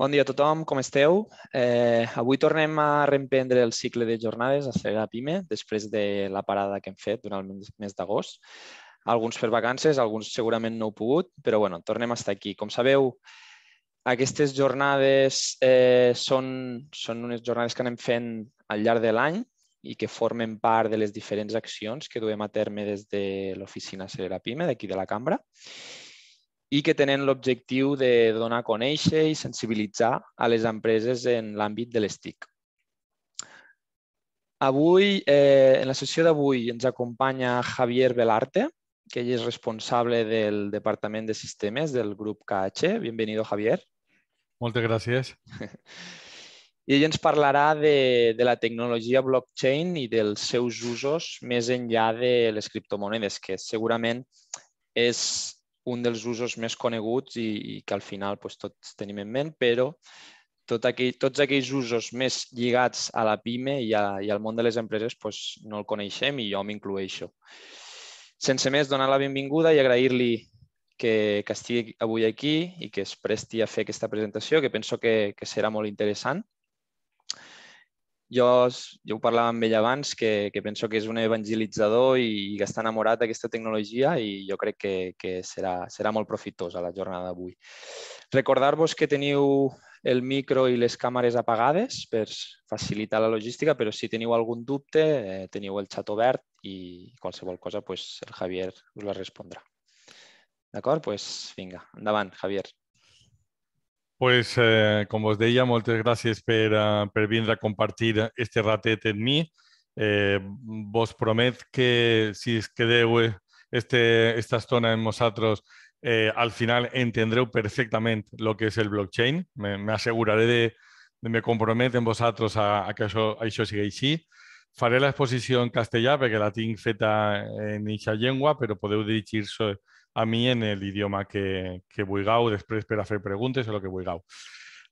Bon dia a tothom, com esteu? Eh, avui tornem a reemprendre el cicle de jornades a Cega Pime, després de la parada que hem fet durant el mes d'agost. Alguns per vacances, alguns segurament no heu pogut, però bueno, tornem a estar aquí. Com sabeu, aquestes jornades eh, són, són unes jornades que anem fent al llarg de l'any i que formen part de les diferents accions que duem a terme des de l'oficina Cerera Pime, d'aquí de la cambra i que tenen l'objectiu de donar a conèixer i sensibilitzar a les empreses en l'àmbit de les TIC. Avui, eh, en la sessió d'avui, ens acompanya Javier Velarte, que ell és responsable del Departament de Sistemes del grup KH. Bienvenido, Javier. Moltes gràcies. I ell ens parlarà de, de la tecnologia blockchain i dels seus usos més enllà de les criptomonedes, que segurament és un dels usos més coneguts i, i que al final doncs, tots tenim en ment, però tot aquell, tots aquells usos més lligats a la PIME i, a, i al món de les empreses doncs, no el coneixem i jo m'inclueixo. Sense més, donar la benvinguda i agrair-li que, que estigui avui aquí i que es presti a fer aquesta presentació, que penso que, que serà molt interessant jo, jo ho parlava amb ell abans, que, que penso que és un evangelitzador i, i que està enamorat d'aquesta tecnologia i jo crec que, que serà, serà molt profitosa la jornada d'avui. Recordar-vos que teniu el micro i les càmeres apagades per facilitar la logística, però si teniu algun dubte, eh, teniu el xat obert i qualsevol cosa pues, el Javier us la respondrà. D'acord? Pues, vinga, endavant, Javier. Pues, eh, como os decía, muchas gracias por per, ah, a compartir este ratete en mí. Eh, vos promet que si es quedeu eh, este, esta estona en vosotros, eh, al final entendreu perfectamente lo que es el blockchain. Me, aseguraré de, de me comprometo amb vosotros a, que això, siga això sigui la Faré l'exposició en castellà perquè la tinc feta en esa lengua, però podeu dirigir-se a mí en el idioma que, voy a después para hacer preguntas o lo que voy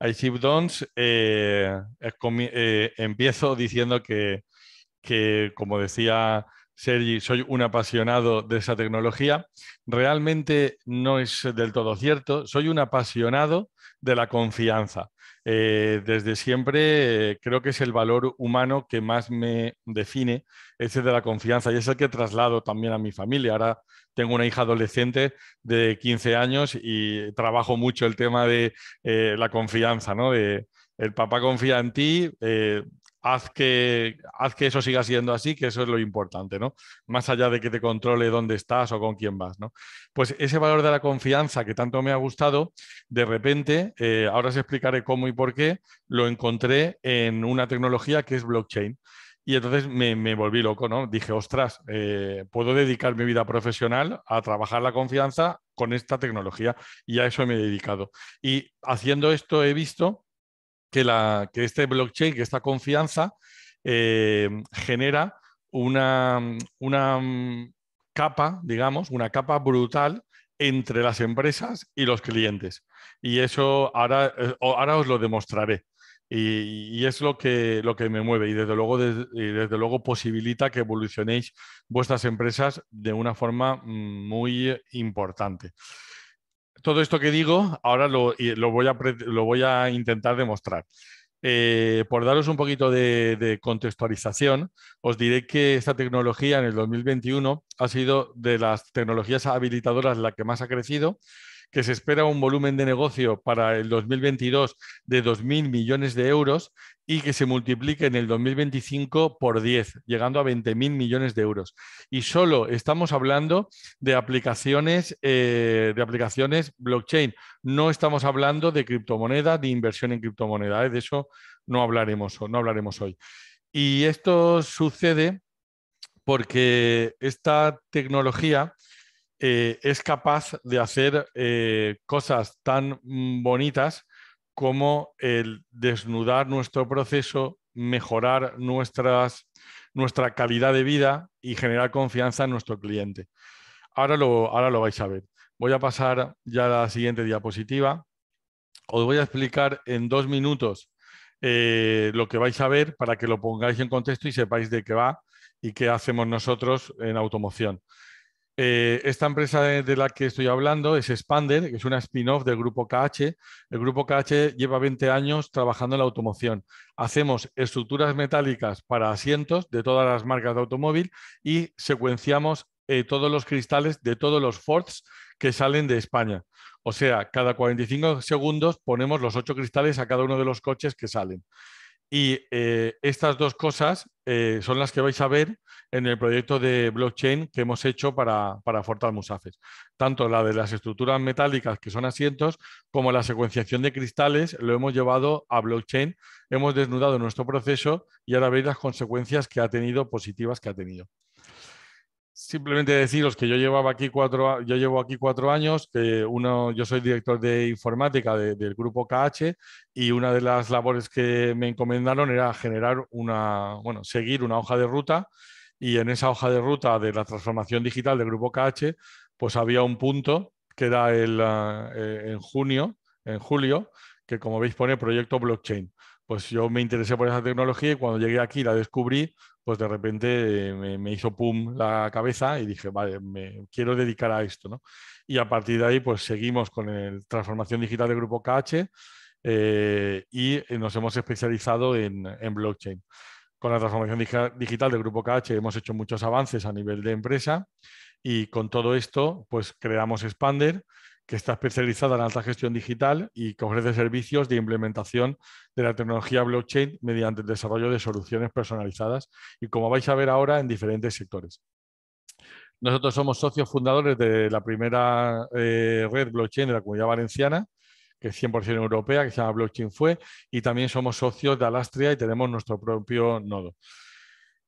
Així chipdons empiezo diciendo que, que, como decía Sergi, soy un apasionado de esa tecnología. Realmente no es del todo cierto. Soy un apasionado de la confianza. Eh, desde siempre eh, creo que es el valor humano que más me define, ese de la confianza, y es el que traslado también a mi familia. Ahora tengo una hija adolescente de 15 años y trabajo mucho el tema de eh, la confianza, ¿no? De, el papá confía en ti, haz que, haz que eso siga siendo así, que eso es lo importante, ¿no? Más allá de que te controle dónde estás o con quién vas, ¿no? Pues ese valor de la confianza que tanto me ha gustado, de repente, eh, ahora os explicaré cómo y por qué, lo encontré en una tecnología que es blockchain. Y entonces me, volví loco, ¿no? Dije, ostras, eh, puedo dedicar mi vida profesional a trabajar la confianza con esta tecnología y a eso me he dedicado. Y haciendo esto he visto que, la, que este blockchain, que esta confianza, eh, genera una, una mm, capa, digamos, una capa brutal entre las empresas y los clientes. Y eso ahora, eh, ahora os lo demostraré. Y, es lo que, lo que me mueve y desde, luego, y desde luego posibilita que evolucionéis vuestras empresas de una forma mm, muy importante todo esto que digo ahora lo, voy, a, lo voy, a, intentar demostrar. Eh, por daros un poquito de, de, contextualización, os diré que esta tecnología en el 2021 ha sido de las tecnologías habilitadoras la que más ha crecido, que se espera un volumen de negocio para el 2022 de 2.000 millones de euros y que se multiplique en el 2025 por 10, llegando a 20.000 millones de euros. Y solo estamos hablando de aplicaciones, eh, de aplicaciones blockchain. No estamos hablando de criptomoneda, de inversión en criptomonedas. ¿eh? De eso no hablaremos, no hablaremos hoy. Y esto sucede porque esta tecnología eh, es capaz de hacer eh, cosas tan mm, bonitas como el desnudar nuestro proceso, mejorar nuestras, nuestra calidad de vida y generar confianza en nuestro cliente. Ahora lo, ahora lo vais a ver. Voy a pasar ya a la siguiente diapositiva. Os voy a explicar en dos minutos eh, lo que vais a ver para que lo pongáis en contexto y sepáis de qué va y qué hacemos nosotros en automoción. Eh, esta empresa de, la que estoy hablando es Expander, que es una spin-off del grupo KH. El grupo KH lleva 20 años trabajando en la automoción. Hacemos estructuras metálicas para asientos de todas las marcas de automóvil y secuenciamos eh, todos los cristales de todos los Fords que salen de España. O sea, cada 45 segundos ponemos los ocho cristales a cada uno de los coches que salen. Y eh, estas dos cosas eh, son las que vais a ver en el proyecto de blockchain que hemos hecho para, para Fortal Musafes. Tanto la de las estructuras metálicas, que son asientos, como la secuenciación de cristales, lo hemos llevado a blockchain. Hemos desnudado nuestro proceso y ahora veis las consecuencias que ha tenido, positivas que ha tenido simplemente deciros que yo llevaba aquí cuatro, yo llevo aquí cuatro años, que uno, yo soy director de informática del grupo KH y una de las labores que me encomendaron era generar una, seguir una hoja de ruta y en esa hoja de ruta de la transformación digital del grupo KH, pues había un punto que era el, eh, en junio, en julio, que como veis pone proyecto blockchain pues yo me interesé por esa tecnología y cuando llegué aquí la descubrí, pues de repente eh, me, hizo pum la cabeza y dije, vale, me quiero dedicar a esto, Y a partir de ahí, pues seguimos con la transformación digital del Grupo KH eh, y nos hemos especializado en, blockchain. Con la transformación digital del Grupo KH hemos hecho muchos avances a nivel de empresa y con todo esto, pues creamos Expander, que está especializada en alta gestión digital y que ofrece servicios de implementación de la tecnología blockchain mediante el desarrollo de soluciones personalizadas y como vais a ver ahora en diferentes sectores. Nosotros somos socios fundadores de la primera eh, red blockchain de la Comunidad Valenciana, que es 100% europea, que se llama Blockchain Fue, y también somos socios de Alastria y tenemos nuestro propio nodo.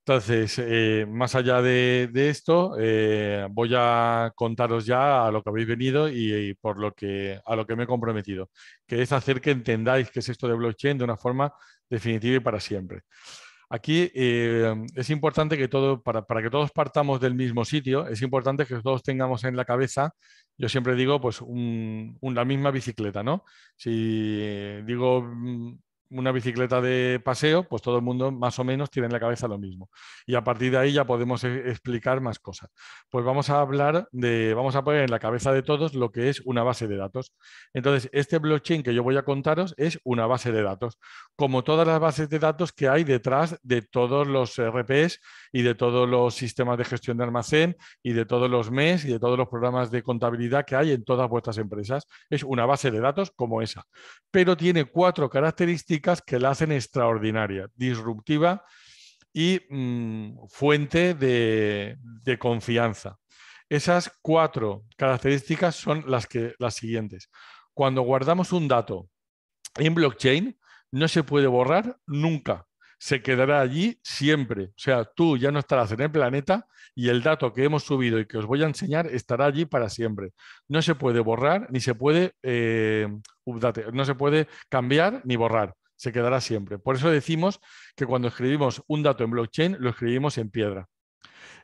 Entonces, eh, más allá de, esto, eh, voy a contaros ya a lo que habéis venido y, por lo que, a lo que me he comprometido, que es hacer que entendáis qué es esto de blockchain de una forma definitiva y para siempre. Aquí eh, es importante que todo, para, para, que todos partamos del mismo sitio, es importante que todos tengamos en la cabeza, yo siempre digo, pues la misma bicicleta, ¿no? Si digo mm, una bicicleta de paseo, pues todo el mundo más o menos tiene en la cabeza lo mismo. Y a partir de ahí ya podemos eh, explicar más cosas. Pues vamos a hablar de, vamos a poner en la cabeza de todos lo que es una base de datos. Entonces, este blockchain que yo voy a contaros es una base de datos, como todas las bases de datos que hay detrás de todos los RPs y de todos los sistemas de gestión de almacén y de todos los MES y de todos los programas de contabilidad que hay en todas vuestras empresas. Es una base de datos como esa, pero tiene cuatro características que la hacen extraordinaria, disruptiva y mm, fuente de, confianza. Esas cuatro características son las, que, las siguientes. Cuando guardamos un dato en blockchain, no se puede borrar nunca. Se quedará allí siempre. O sea, tú ya no estarás en el planeta y el dato que hemos subido y que os voy a enseñar estará allí para siempre. No se puede borrar ni se puede, eh, no se puede cambiar ni borrar se quedará siempre. Por eso decimos que cuando escribimos un dato en blockchain, lo escribimos en piedra.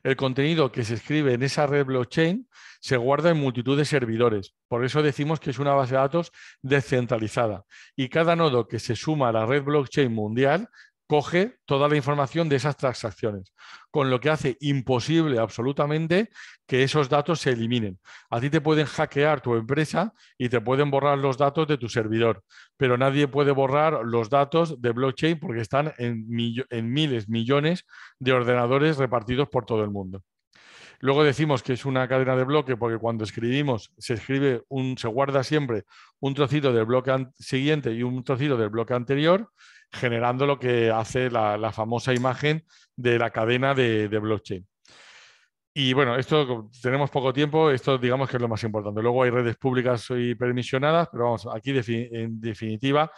El contenido que se escribe en esa red blockchain se guarda en multitud de servidores. Por eso decimos que es una base de datos descentralizada. Y cada nodo que se suma a la red blockchain mundial coge toda la información de esas transacciones, con lo que hace imposible absolutamente que esos datos se eliminen. A ti te pueden hackear tu empresa y te pueden borrar los datos de tu servidor, pero nadie puede borrar los datos de blockchain porque están en, en miles, millones de ordenadores repartidos por todo el mundo. Luego decimos que es una cadena de bloque porque cuando escribimos se escribe un, se guarda siempre un trocito del bloque siguiente y un trocito del bloque anterior, generando lo que hace la, famosa imagen de la cadena de, de, blockchain. Y bueno, esto tenemos poco tiempo, esto digamos que es lo más importante. Luego hay redes públicas y permisionadas, pero vamos, aquí en definitiva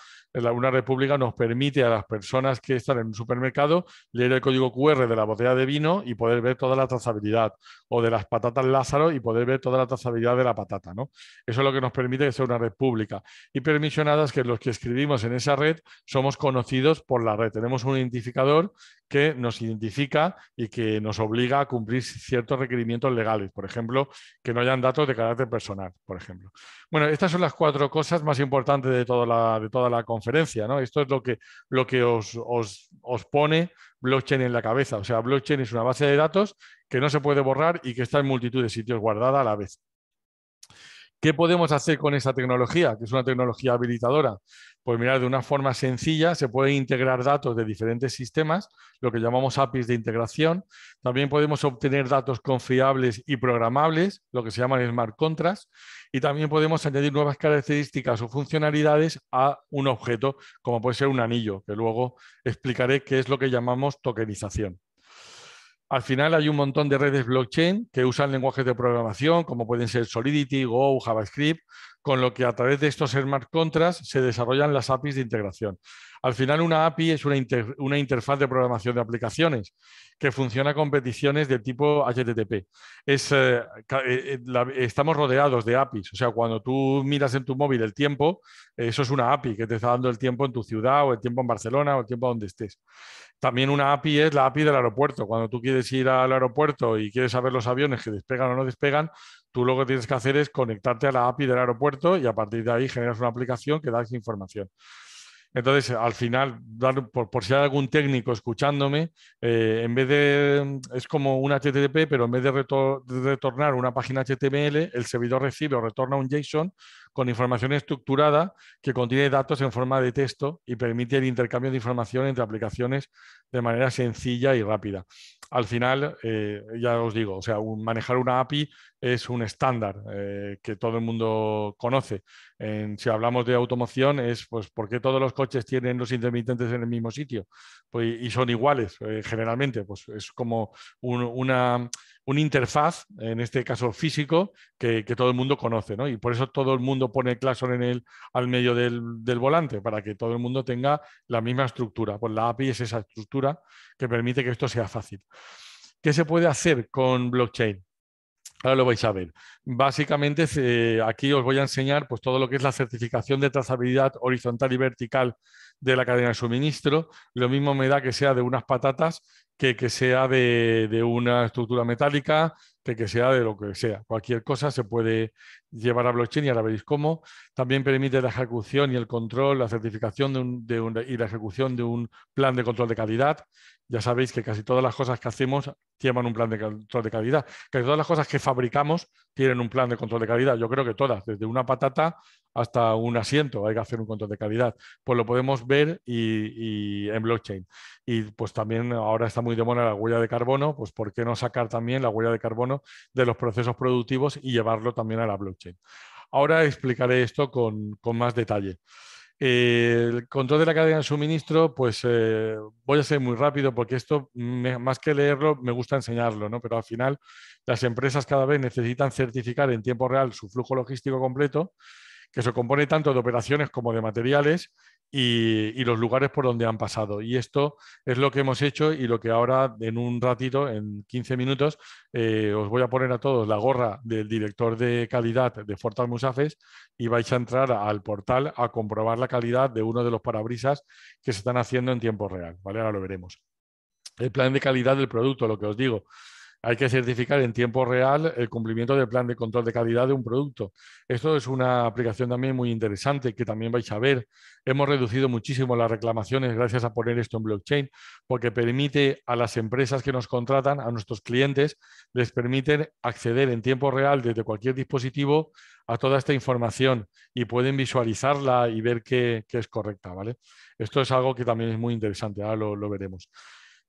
una república nos permite a las personas que están en un supermercado leer el código QR de la botella de vino y poder ver toda la trazabilidad, o de las patatas Lázaro y poder ver toda la trazabilidad de la patata. Eso es lo que nos permite ser una red pública. Y permisionadas que los que escribimos en esa red somos conocidos por la red. Tenemos un identificador que nos identifica y que nos obliga a cumplir ciertos requerimientos legales, por ejemplo, que no hayan datos de carácter personal, por ejemplo. Bueno, estas son las cuatro cosas más importantes de toda la, de toda la conferencia ¿no? Esto es lo que, lo que os, os, os, pone blockchain en la cabeza. O sea, blockchain es una base de datos que no se puede borrar y que está en multitud de sitios guardada a la vez. ¿Qué podemos hacer con esa tecnología, que es una tecnología habilitadora? Pues mirar, de una forma sencilla se pueden integrar datos de diferentes sistemas, lo que llamamos APIs de integración. También podemos obtener datos confiables y programables, lo que se llaman smart contracts. Y también podemos añadir nuevas características o funcionalidades a un objeto, como puede ser un anillo, que luego explicaré qué es lo que llamamos tokenización. Al final hay un montón de redes blockchain que usan lenguajes de programación como pueden ser Solidity, Go, JavaScript con lo que a través de estos smart contras se desarrollan las APIs de integración. Al final, una API es una, interfaz de programación de aplicaciones que funciona con peticiones del tipo HTTP. Eh, eh, eh, estamos rodeados de APIs, o sea, cuando tú miras en tu móvil el tiempo, eso es una API que te está dando el tiempo en tu ciudad o el tiempo en Barcelona o el tiempo donde estés. También una API es la API del aeropuerto. Cuando tú quieres ir al aeropuerto y quieres saber los aviones que despegan o no despegan, Tú lo que tienes que hacer es conectarte a la API del aeropuerto y a partir de ahí generas una aplicación que da esa información. Entonces, al final, por, si hay algún técnico escuchándome, eh, en vez de, es como un HTTP, pero en vez de, de, retornar una página HTML, el servidor recibe o retorna un JSON con información estructurada que contiene datos en forma de texto y permite el intercambio de información entre aplicaciones de manera sencilla y rápida. Al final, eh, ya os digo, o sea, manejar una API es un estándar eh, que todo el mundo conoce. si hablamos de automoción, es pues por qué todos los coches tienen los intermitentes en el mismo sitio pues, y son iguales eh, generalmente. Pues es como una un interfaz, en este caso físico, que, todo el mundo conoce, Y por eso todo el mundo pone el en el, al medio del, del, volante, para que todo el mundo tenga la misma estructura. Pues la API es esa estructura que permite que esto sea fácil. ¿Qué se puede hacer con blockchain? Ahora lo vais a ver. Básicamente, aquí os voy a enseñar pues, todo lo que es la certificación de trazabilidad horizontal y vertical de la cadena de suministro. Lo mismo me da que sea de unas patatas que que sea de, de una estructura metálica, que que sea de lo que sea. Cualquier cosa se puede, llevar a blockchain y ahora veréis cómo. También permite la ejecución y el control, la certificación y la ejecución de un plan de control de calidad. Ya sabéis que casi todas las cosas que hacemos llevan un plan de control de calidad. Casi todas las cosas que fabricamos tienen un plan de control de calidad. Yo creo que todas, desde una patata hasta un asiento, hay que hacer un control de calidad. Pues lo podemos ver y, en blockchain. Y pues también ahora está muy de moda la huella de carbono, pues ¿por qué no sacar también la huella de carbono de los procesos productivos y llevarlo también a la blockchain? Ahora explicaré esto con, más detalle. Eh, el control de la cadena de suministro, pues eh, voy a ser muy rápido porque esto, más que leerlo, me gusta enseñarlo, ¿no? Pero al final las empresas cada vez necesitan certificar en tiempo real su flujo logístico completo que se compone tanto de operaciones como de materiales y, los lugares por donde han pasado. Y esto es lo que hemos hecho y lo que ahora en un ratito, en 15 minutos, eh, os voy a poner a todos la gorra del director de calidad de Fortal Musafes y vais a entrar al portal a comprobar la calidad de uno de los parabrisas que se están haciendo en tiempo real. ¿vale? Ahora lo veremos. El plan de calidad del producto, lo que os digo hay que certificar en tiempo real el cumplimiento del plan de control de calidad de un producto. Esto es una aplicación también muy interesante que también vais a ver. Hemos reducido muchísimo las reclamaciones gracias a poner esto en blockchain porque permite a las empresas que nos contratan, a nuestros clientes, les permiten acceder en tiempo real desde cualquier dispositivo a toda esta información y pueden visualizarla y ver que, es correcta. ¿vale? Esto es algo que también es muy interesante, ahora lo veremos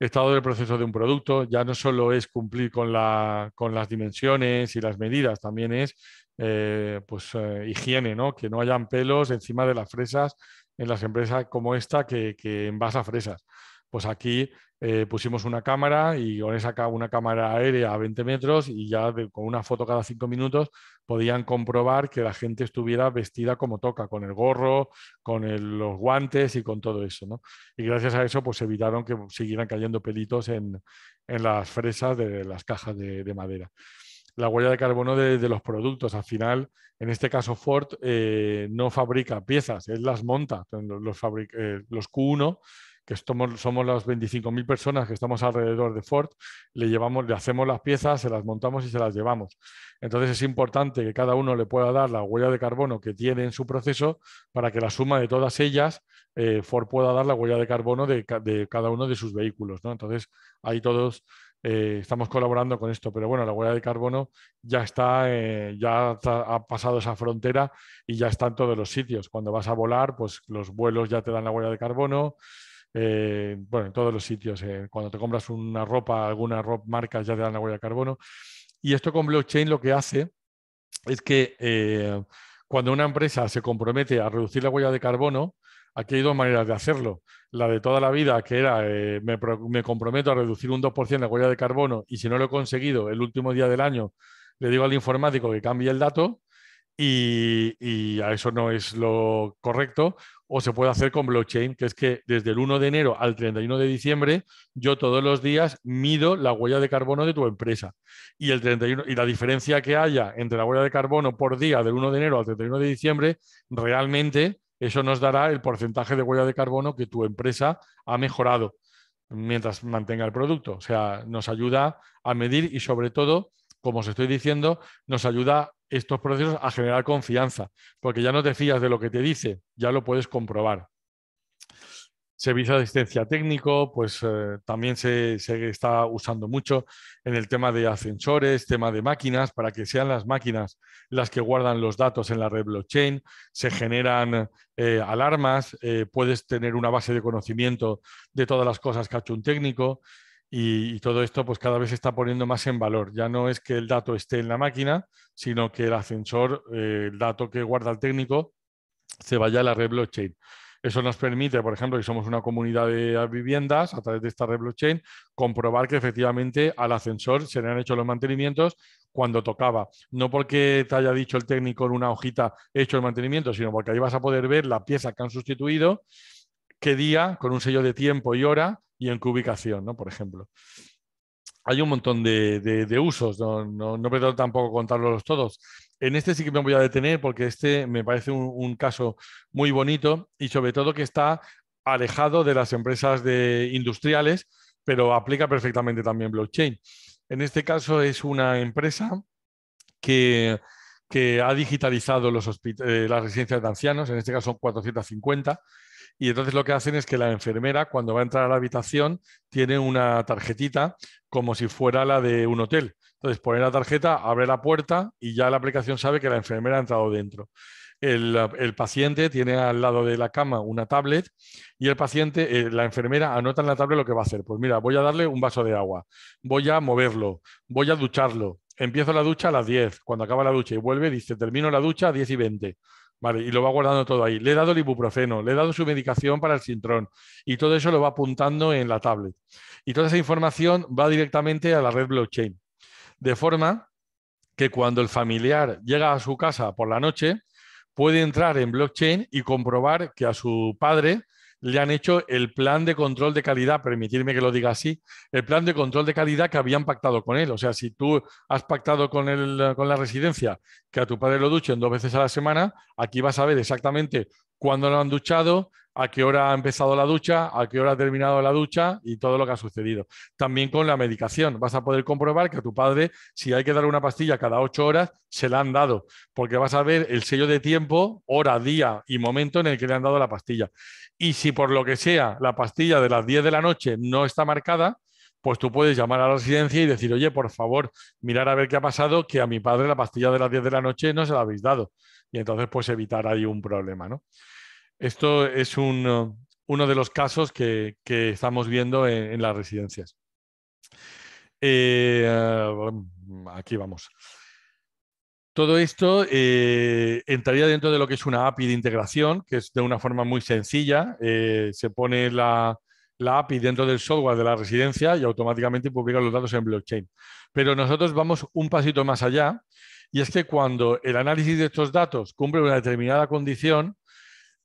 estado del proceso de un producto, ya no solo es cumplir con, las dimensiones y las medidas, también es eh, pues, eh, higiene, ¿no? que no hayan pelos encima de las fresas en las empresas como esta que, que envasa fresas. Pues aquí eh, pusimos una cámara y con esa una cámara aérea a 20 metros y ya con una foto cada cinco minutos podían comprobar que la gente estuviera vestida como toca, con el gorro, con los guantes y con todo eso. Y gracias a eso pues evitaron que siguieran cayendo pelitos en, las fresas de las cajas de, madera la huella de carbono de, los productos. Al final, en este caso Ford eh, no fabrica piezas, es las monta. los eh, Q1 que somos, las 25.000 personas que estamos alrededor de Ford, le, llevamos, le hacemos las piezas, se las montamos y se las llevamos. Entonces es importante que cada uno le pueda dar la huella de carbono que tiene en su proceso para que la suma de todas ellas eh, Ford pueda dar la huella de carbono de, cada uno de sus vehículos. Entonces ahí todos eh, estamos colaborando con esto, pero bueno, la huella de carbono ya está, eh, ya ha pasado esa frontera y ya está en todos los sitios. Cuando vas a volar, pues los vuelos ya te dan la huella de carbono. Eh, bueno, en todos los sitios. Eh, cuando te compras una ropa, alguna ropa, marca ya te dan la huella de carbono. Y esto con blockchain lo que hace es que eh, cuando una empresa se compromete a reducir la huella de carbono, aquí hay dos maneras de hacerlo. La de toda la vida, que era me, comprometo a reducir un 2% la huella de carbono y si no lo he conseguido el último día del año, le digo al informático que cambie el dato y, y a eso no es lo correcto o se puede hacer con blockchain, que es que desde el 1 de enero al 31 de diciembre yo todos los días mido la huella de carbono de tu empresa. Y, el 31, y la diferencia que haya entre la huella de carbono por día del 1 de enero al 31 de diciembre, realmente eso nos dará el porcentaje de huella de carbono que tu empresa ha mejorado mientras mantenga el producto. O sea, nos ayuda a medir y sobre todo, como os estoy diciendo, nos ayuda estos procesos a generar confianza, porque ya no te fías de lo que te dice, ya lo puedes comprobar. Servicio de asistencia técnico, pues eh, también se, está usando mucho en el tema de ascensores, tema de máquinas, para que sean las máquinas las que guardan los datos en la red blockchain, se generan eh, alarmas, eh, puedes tener una base de conocimiento de todas las cosas que ha hecho un técnico, y, todo esto pues cada vez se está poniendo más en valor. Ya no es que el dato esté en la máquina, sino que el ascensor, eh, el dato que guarda el técnico, se vaya a la red blockchain. Eso nos permite, por ejemplo, que somos una comunidad de viviendas, a través de esta red blockchain, comprobar que efectivamente al ascensor se le han hecho los mantenimientos cuando tocaba. No porque te haya dicho el técnico en una hojita hecho el mantenimiento, sino porque ahí vas a poder ver la pieza que han sustituido, qué día, con un sello de tiempo y hora, y en qué ubicación, ¿no? Por ejemplo. Hay un montón de, usos, no, no, no, pretendo tampoco contarlos todos. En este sí que me voy a detener porque este me parece un, caso muy bonito y sobre todo que está alejado de las empresas de industriales, pero aplica perfectamente también blockchain. En este caso es una empresa que, ha digitalizado los eh, las residencias de ancianos, en este caso son 450, y entonces lo que hacen es que la enfermera, cuando va a entrar a la habitación, tiene una tarjetita como si fuera la de un hotel. Entonces pone la tarjeta, abre la puerta y ya la aplicación sabe que la enfermera ha entrado dentro. El, paciente tiene al lado de la cama una tablet y el paciente, eh, la enfermera, anota en la tablet lo que va a hacer. Pues mira, voy a darle un vaso de agua, voy a moverlo, voy a ducharlo. Empiezo la ducha a las 10. Cuando acaba la ducha y vuelve, dice, termino la ducha a 10 y 20. Vale, y lo va guardando todo ahí. Le he dado el ibuprofeno, le he dado su medicación para el sintrón y todo eso lo va apuntando en la tablet. Y toda esa información va directamente a la red blockchain. De forma que cuando el familiar llega a su casa por la noche, puede entrar en blockchain y comprobar que a su padre le han hecho el plan de control de calidad, permitirme que lo diga así, el plan de control de calidad que habían pactado con él. O sea, si tú has pactado con, él, con la residencia que a tu padre lo duchen dos veces a la semana, aquí vas a ver exactamente cuándo lo han duchado, a qué hora ha empezado la ducha, a qué hora ha terminado la ducha y todo lo que ha sucedido. También con la medicación. Vas a poder comprobar que a tu padre, si hay que dar una pastilla cada ocho horas, se la han dado, porque vas a ver el sello de tiempo, hora, día y momento en el que le han dado la pastilla. Y si por lo que sea la pastilla de las 10 de la noche no está marcada, pues tú puedes llamar a la residencia y decir, oye, por favor, mirar a ver qué ha pasado, que a mi padre la pastilla de las 10 de la noche no se la habéis dado. Y entonces, pues evitar ahí un problema, ¿no? Esto es uno de los casos que, estamos viendo en, las residencias. Eh, aquí vamos. Todo esto eh, entraría dentro de lo que es una API de integración, que es de una forma muy sencilla. Eh, se pone la, la API dentro del software de la residencia y automáticamente publica los datos en blockchain. Pero nosotros vamos un pasito más allá y es que cuando el análisis de estos datos cumple una determinada condición,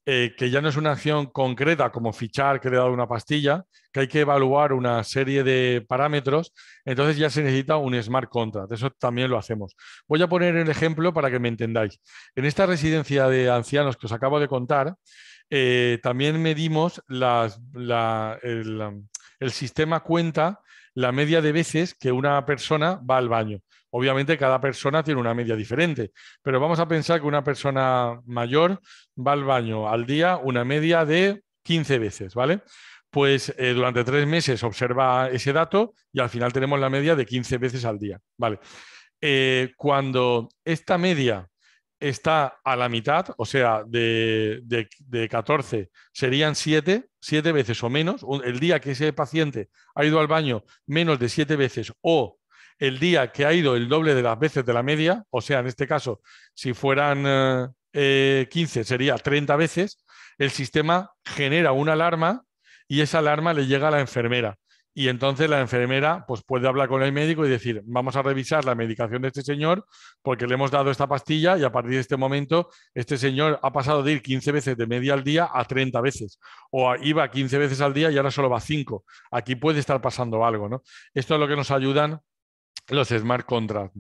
eh, que ya no es una acción concreta como fichar que le he dado una pastilla, que hay que evaluar una serie de parámetros, entonces ya se necesita un smart contract. Eso también lo hacemos. Voy a poner el ejemplo para que me entendáis. En esta residencia de ancianos que os acabo de contar, eh, también medimos las, el, sistema cuenta la media de veces que una persona va al baño. Obviamente cada persona tiene una media diferente, pero vamos a pensar que una persona mayor va al baño al día una media de 15 veces, ¿vale? Pues eh, durante tres meses observa ese dato y al final tenemos la media de 15 veces al día, ¿vale? Eh, cuando esta media está a la mitad, o sea, de, de, 14 serían 7, 7 veces o menos. El día que ese paciente ha ido al baño menos de 7 veces o el día que ha ido el doble de las veces de la media, o sea, en este caso, si fueran 15 eh, eh, sería 30 veces, el sistema genera una alarma y esa alarma le llega a la enfermera. Y entonces la enfermera pues, puede hablar con el médico y decir, vamos a revisar la medicación de este señor porque le hemos dado esta pastilla y a partir de este momento este señor ha pasado de ir 15 veces de media al día a 30 veces. O iba 15 veces al día y ahora solo va 5. Aquí puede estar pasando algo. ¿no? Esto es lo que nos ayudan los smart contracts.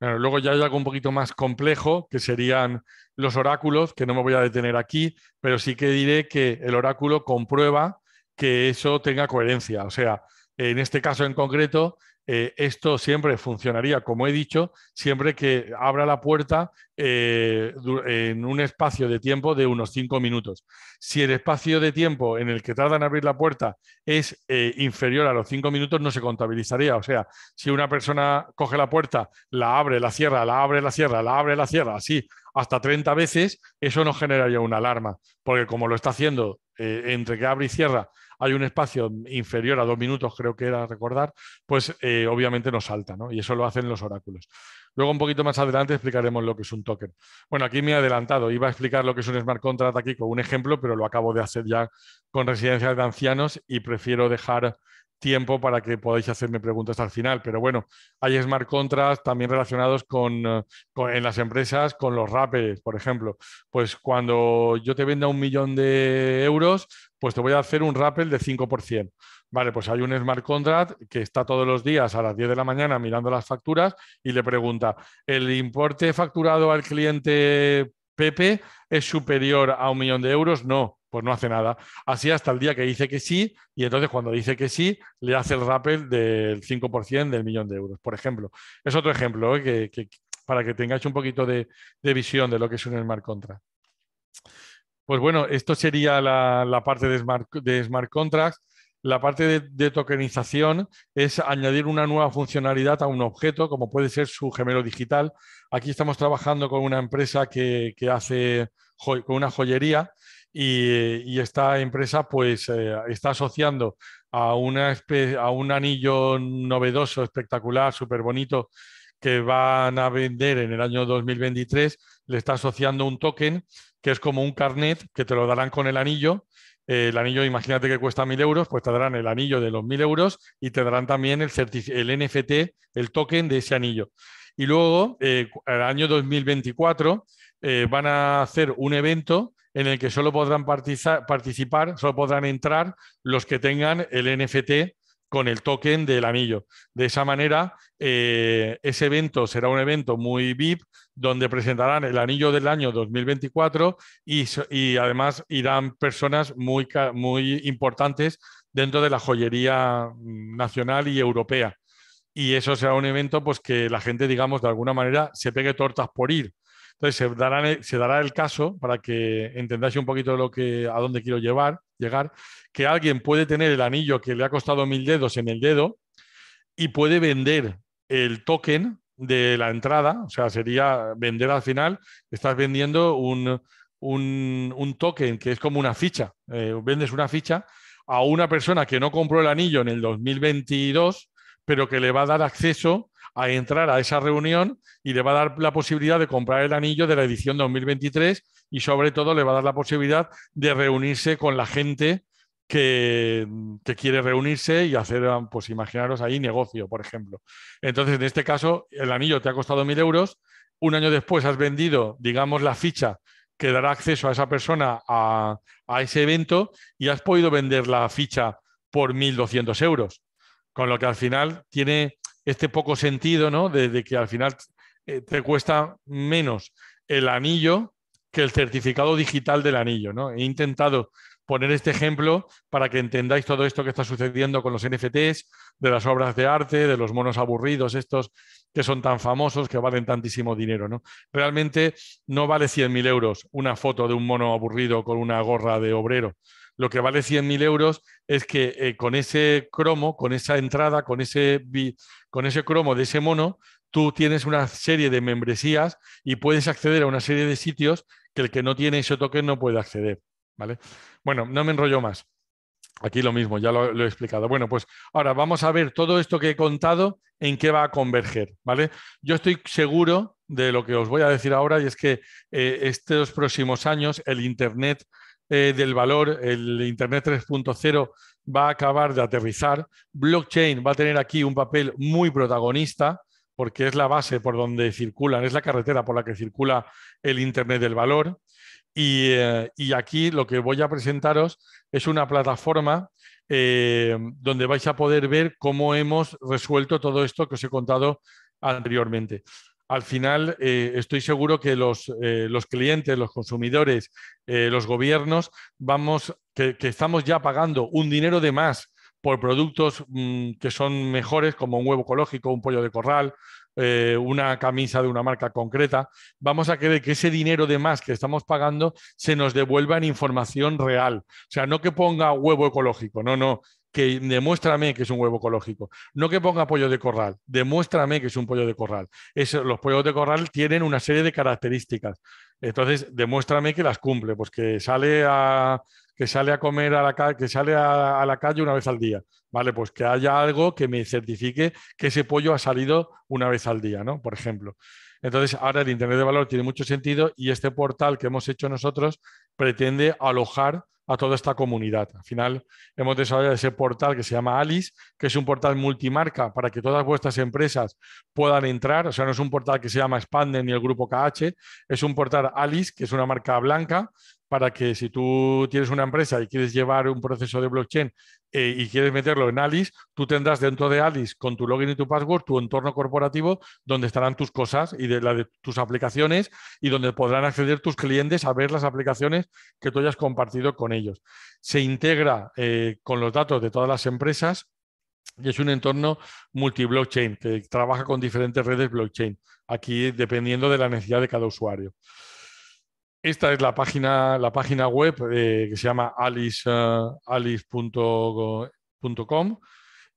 luego ya hay algo un poquito más complejo, que serían los oráculos, que no me voy a detener aquí, pero sí que diré que el oráculo comprueba que eso tenga coherencia. O sea, en este caso en concreto, eh, esto siempre funcionaría, como he dicho, siempre que abra la puerta eh, en un espacio de tiempo de unos cinco minutos. Si el espacio de tiempo en el que tardan en abrir la puerta es eh, inferior a los cinco minutos, no se contabilizaría. O sea, si una persona coge la puerta, la abre, la cierra, la abre, la cierra, la abre, la cierra, así hasta 30 veces, eso no generaría una alarma, porque como lo está haciendo entre que abre y cierra hay un espacio inferior a dos minutos, creo que era recordar, pues eh, obviamente nos salta, ¿no? Y eso lo hacen los oráculos. Luego un poquito más adelante explicaremos lo que es un token. Bueno, aquí me he adelantado, iba a explicar lo que es un smart contract aquí con un ejemplo, pero lo acabo de hacer ya con residencias de ancianos y prefiero dejar tiempo para que podáis hacerme preguntas al final. Pero bueno, hay smart contracts también relacionados eh, con, en las empresas con los Rappers, por ejemplo. Pues cuando yo te venda un millón de euros, pues te voy a hacer un rappel de 5%. Vale, pues hay un smart contract que está todos los días a las 10 de la mañana mirando las facturas y le pregunta, ¿el importe facturado al cliente Pepe es superior a un millón de euros? No pues no hace nada. Así hasta el día que dice que sí, y entonces cuando dice que sí, le hace el rappel del 5% del millón de euros, por ejemplo. Es otro ejemplo ¿eh? que, para que tengáis un poquito de, visión de lo que es un smart contract. Pues bueno, esto sería la, parte de smart, de contracts. La parte de, tokenización es añadir una nueva funcionalidad a un objeto, como puede ser su gemelo digital. Aquí estamos trabajando con una empresa que, hace con una joyería y, esta empresa pues eh, está asociando a, una a un anillo novedoso, espectacular, súper bonito, que van a vender en el año 2023, le está asociando un token que es como un carnet que te lo darán con el anillo. Eh, el anillo, imagínate que cuesta mil euros, pues te darán el anillo de los mil euros y te darán también el, el NFT, el token de ese anillo. Y luego, eh, el año 2024, eh, van a hacer un evento en el que solo podrán participar, solo podrán entrar los que tengan el NFT con el token del anillo. De esa manera, eh, ese evento será un evento muy VIP, donde presentarán el anillo del año 2024 y, además irán personas muy, muy importantes dentro de la joyería mm, nacional y europea. Y eso será un evento pues, que la gente, digamos, de alguna manera se pegue tortas por ir entonces, se, e, se dará el caso, para que entendáis un poquito lo que, a dónde quiero llevar, llegar, que alguien puede tener el anillo que le ha costado mil dedos en el dedo y puede vender el token de la entrada, o sea, sería vender al final, estás vendiendo un, un, token que es como una ficha, eh, vendes una ficha a una persona que no compró el anillo en el 2022, pero que le va a dar acceso a entrar a esa reunión y le va a dar la posibilidad de comprar el anillo de la edición 2023 y sobre todo le va a dar la posibilidad de reunirse con la gente que, que, quiere reunirse y hacer, pues imaginaros ahí, negocio, por ejemplo. Entonces, en este caso, el anillo te ha costado mil euros, un año después has vendido, digamos, la ficha que dará acceso a esa persona a, a ese evento y has podido vender la ficha por 1.200 euros. Con lo que al final tiene, este poco sentido, ¿no? De, que al final eh, te cuesta menos el anillo que el certificado digital del anillo, ¿no? He intentado poner este ejemplo para que entendáis todo esto que está sucediendo con los NFTs, de las obras de arte, de los monos aburridos, estos que son tan famosos, que valen tantísimo dinero. ¿no? Realmente no vale 100.000 euros una foto de un mono aburrido con una gorra de obrero lo que vale 100.000 euros es que eh, con ese cromo, con esa entrada, con ese, con ese cromo de ese mono, tú tienes una serie de membresías y puedes acceder a una serie de sitios que el que no tiene ese token no puede acceder. ¿vale? Bueno, no me enrollo más. Aquí lo mismo, ya lo, he explicado. Bueno, pues ahora vamos a ver todo esto que he contado en qué va a converger, ¿vale? Yo estoy seguro de lo que os voy a decir ahora y es que eh, estos próximos años el Internet eh, del valor, el Internet 3.0 va a acabar de aterrizar. Blockchain va a tener aquí un papel muy protagonista porque es la base por donde circulan, es la carretera por la que circula el Internet del valor. Y, eh, aquí lo que voy a presentaros es una plataforma eh, donde vais a poder ver cómo hemos resuelto todo esto que os he contado anteriormente al final eh, estoy seguro que los, eh, clientes, los consumidores, eh, los gobiernos, vamos, que, estamos ya pagando un dinero de más por productos mm, que son mejores, como un huevo ecológico, un pollo de corral, una camisa de una marca concreta, vamos a querer que ese dinero de más que estamos pagando se nos devuelva en información real. O sea, no que ponga huevo ecológico, no, no, que demuéstrame que es un huevo ecológico. No que ponga pollo de corral, demuéstrame que es un pollo de corral. los pollos de corral tienen una serie de características. Entonces, demuéstrame que las cumple, pues que sale a, que sale a comer a la, que sale a, a la calle una vez al día. Vale, pues que haya algo que me certifique que ese pollo ha salido una vez al día, ¿no? Por ejemplo. Entonces, ahora el Internet de valor tiene mucho sentido y este portal que hemos hecho nosotros pretende alojar a toda esta comunidad. Al final hemos desarrollado ese portal que se llama Alice, que es un portal multimarca para que todas vuestras empresas puedan entrar. O sea, no es un portal que se llama Expanden ni el grupo KH, es un portal Alice, que es una marca blanca, para que si tú tienes una empresa y quieres llevar un proceso de blockchain eh, y quieres meterlo en Alice, tú tendrás dentro de Alice, con tu login y tu password, tu entorno corporativo donde estarán tus cosas y de, tus aplicaciones y donde podrán acceder tus clientes a ver las aplicaciones que tú hayas compartido con ellos. Se integra eh, con los datos de todas las empresas y es un entorno multi-blockchain que trabaja con diferentes redes blockchain, aquí dependiendo de la necesidad de cada usuario. Esta es la página, la página web eh, que se llama alice.com eh,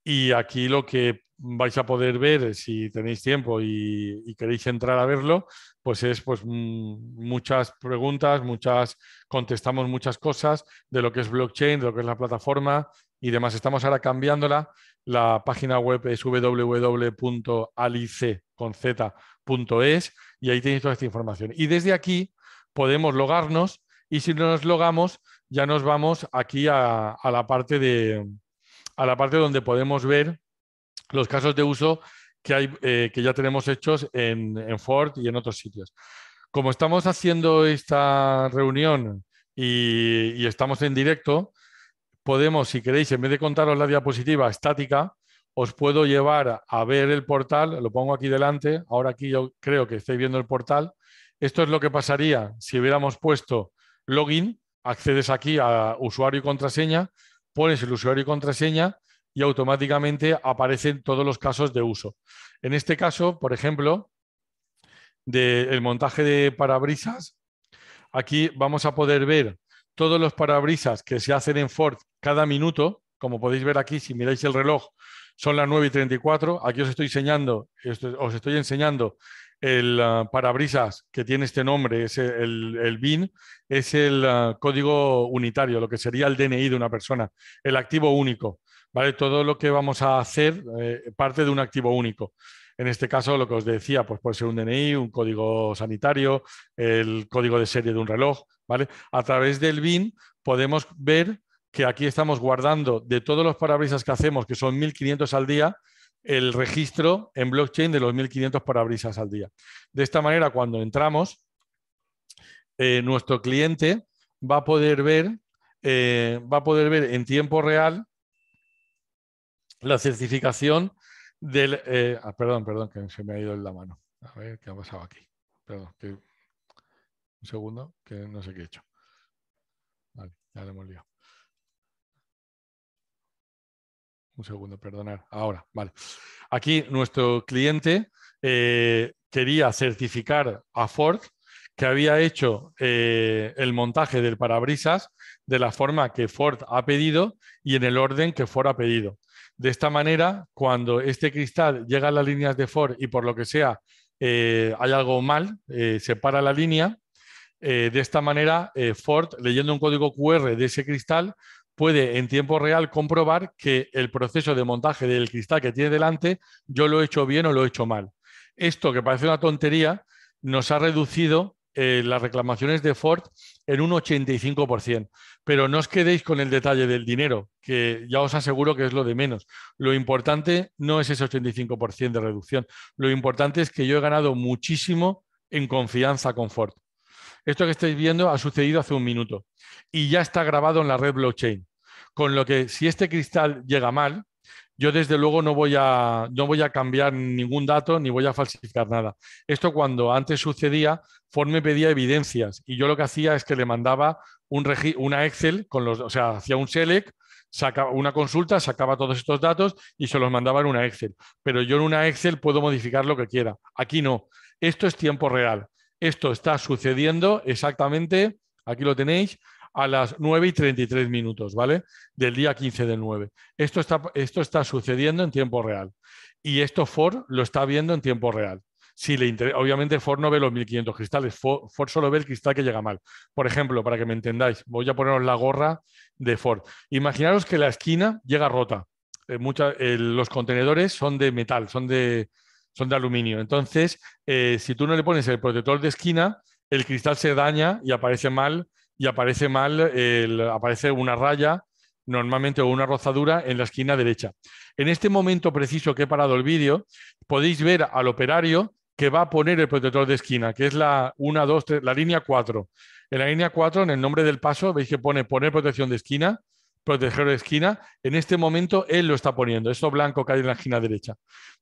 y aquí lo que vais a poder ver si tenéis tiempo y, queréis entrar a verlo, pues es pues mm, muchas preguntas, muchas contestamos muchas cosas de lo que es blockchain, de lo que es la plataforma y demás. Estamos ahora cambiándola. La página web es www.alice.es y ahí tenéis toda esta información. Y desde aquí podemos logarnos y si no nos logamos ya nos vamos aquí a, la, parte de, la parte donde podemos ver los casos de uso que, hay, eh, que ya tenemos hechos en, Ford y en otros sitios. Como estamos haciendo esta reunión y, y estamos en directo, podemos, si queréis, en vez de contaros la diapositiva estática, os puedo llevar a ver el portal, lo pongo aquí delante, ahora aquí yo creo que estáis viendo el portal, esto es lo que pasaría si hubiéramos puesto login, accedes aquí a usuario y contraseña, pones el usuario y contraseña y automáticamente aparecen todos los casos de uso. En este caso, por ejemplo, del montaje de parabrisas, aquí vamos a poder ver todos los parabrisas que se hacen en Ford cada minuto. Como podéis ver aquí, si miráis el reloj, son las 9 y 34. Aquí os estoy enseñando, os estoy enseñando el ah, parabrisas que tiene este nombre, es el, BIN, es el ah, código unitario, lo que sería el DNI de una persona, el activo único. ¿vale? Todo lo que vamos a hacer eh, parte de un activo único. En este caso, lo que os decía, pues puede ser un DNI, un código sanitario, el código de serie de un reloj. ¿vale? A través del BIN podemos ver que aquí estamos guardando de todos los parabrisas que hacemos, que son 1.500 al día, el registro en blockchain de los 1.500 parabrisas al día. De esta manera, cuando entramos, eh, nuestro cliente va a poder ver, eh, va a poder ver en tiempo real la certificación del... Eh, ah, perdón, perdón, que se me ha ido en la mano. A ver, ¿qué ha pasado aquí? Perdón, un segundo, que no sé qué he hecho. Vale, ya lo hemos liado. un segundo, perdonar. Ahora, vale. Aquí nuestro cliente eh, quería certificar a Ford que había hecho eh, el montaje del parabrisas de la forma que Ford ha pedido y en el orden que Ford ha pedido. De esta manera, cuando este cristal llega a las líneas de Ford y por lo que sea eh, hay algo mal, se para la línea, de esta manera, Ford, leyendo un código QR de ese cristal, puede en tiempo real comprobar que el proceso de montaje del cristal que tiene delante, yo lo he hecho bien o lo he hecho mal. Esto, que parece una tontería, nos ha reducido eh, las reclamaciones de Ford en un 85%. Pero no os quedéis con el detalle del dinero, que ya os aseguro que es lo de menos. Lo importante no es ese 85% de reducción. Lo importante es que yo he ganado muchísimo en confianza con Ford. Esto que estáis viendo ha sucedido hace un minuto y ya está grabado en la red blockchain. Con lo que si este cristal llega mal, yo desde luego no voy, a, no voy a cambiar ningún dato ni voy a falsificar nada. Esto cuando antes sucedía, Ford me pedía evidencias y yo lo que hacía es que le mandaba un una Excel, con los, o sea, hacía un select, sacaba una consulta, sacaba todos estos datos y se los mandaba en una Excel. Pero yo en una Excel puedo modificar lo que quiera. Aquí no. Esto es tiempo real. Esto está sucediendo exactamente, aquí lo tenéis, a las 9 y 33 minutos, ¿vale? Del día 15 del 9. Esto está, esto está sucediendo en tiempo real. Y esto Ford lo está viendo en tiempo real. Si le obviamente Ford no ve los 1500 cristales, Ford, solo ve el cristal que llega mal. Por ejemplo, para que me entendáis, voy a poneros la gorra de Ford. Imaginaros que la esquina llega rota. Eh, eh, los contenedores son de metal, son de, son de aluminio. Entonces, eh, si tú no le pones el protector de esquina, el cristal se daña y aparece mal y aparece mal, aparece una raya normalmente o una rozadura en la esquina derecha. En este momento preciso que he parado el vídeo, podéis ver al operario que va a poner el protector de esquina, que es la 1, 2, 3, la línea 4. En la línea 4, en el nombre del paso, veis que pone poner protección de esquina, proteger de esquina. En este momento él lo está poniendo, eso blanco que hay en la esquina derecha.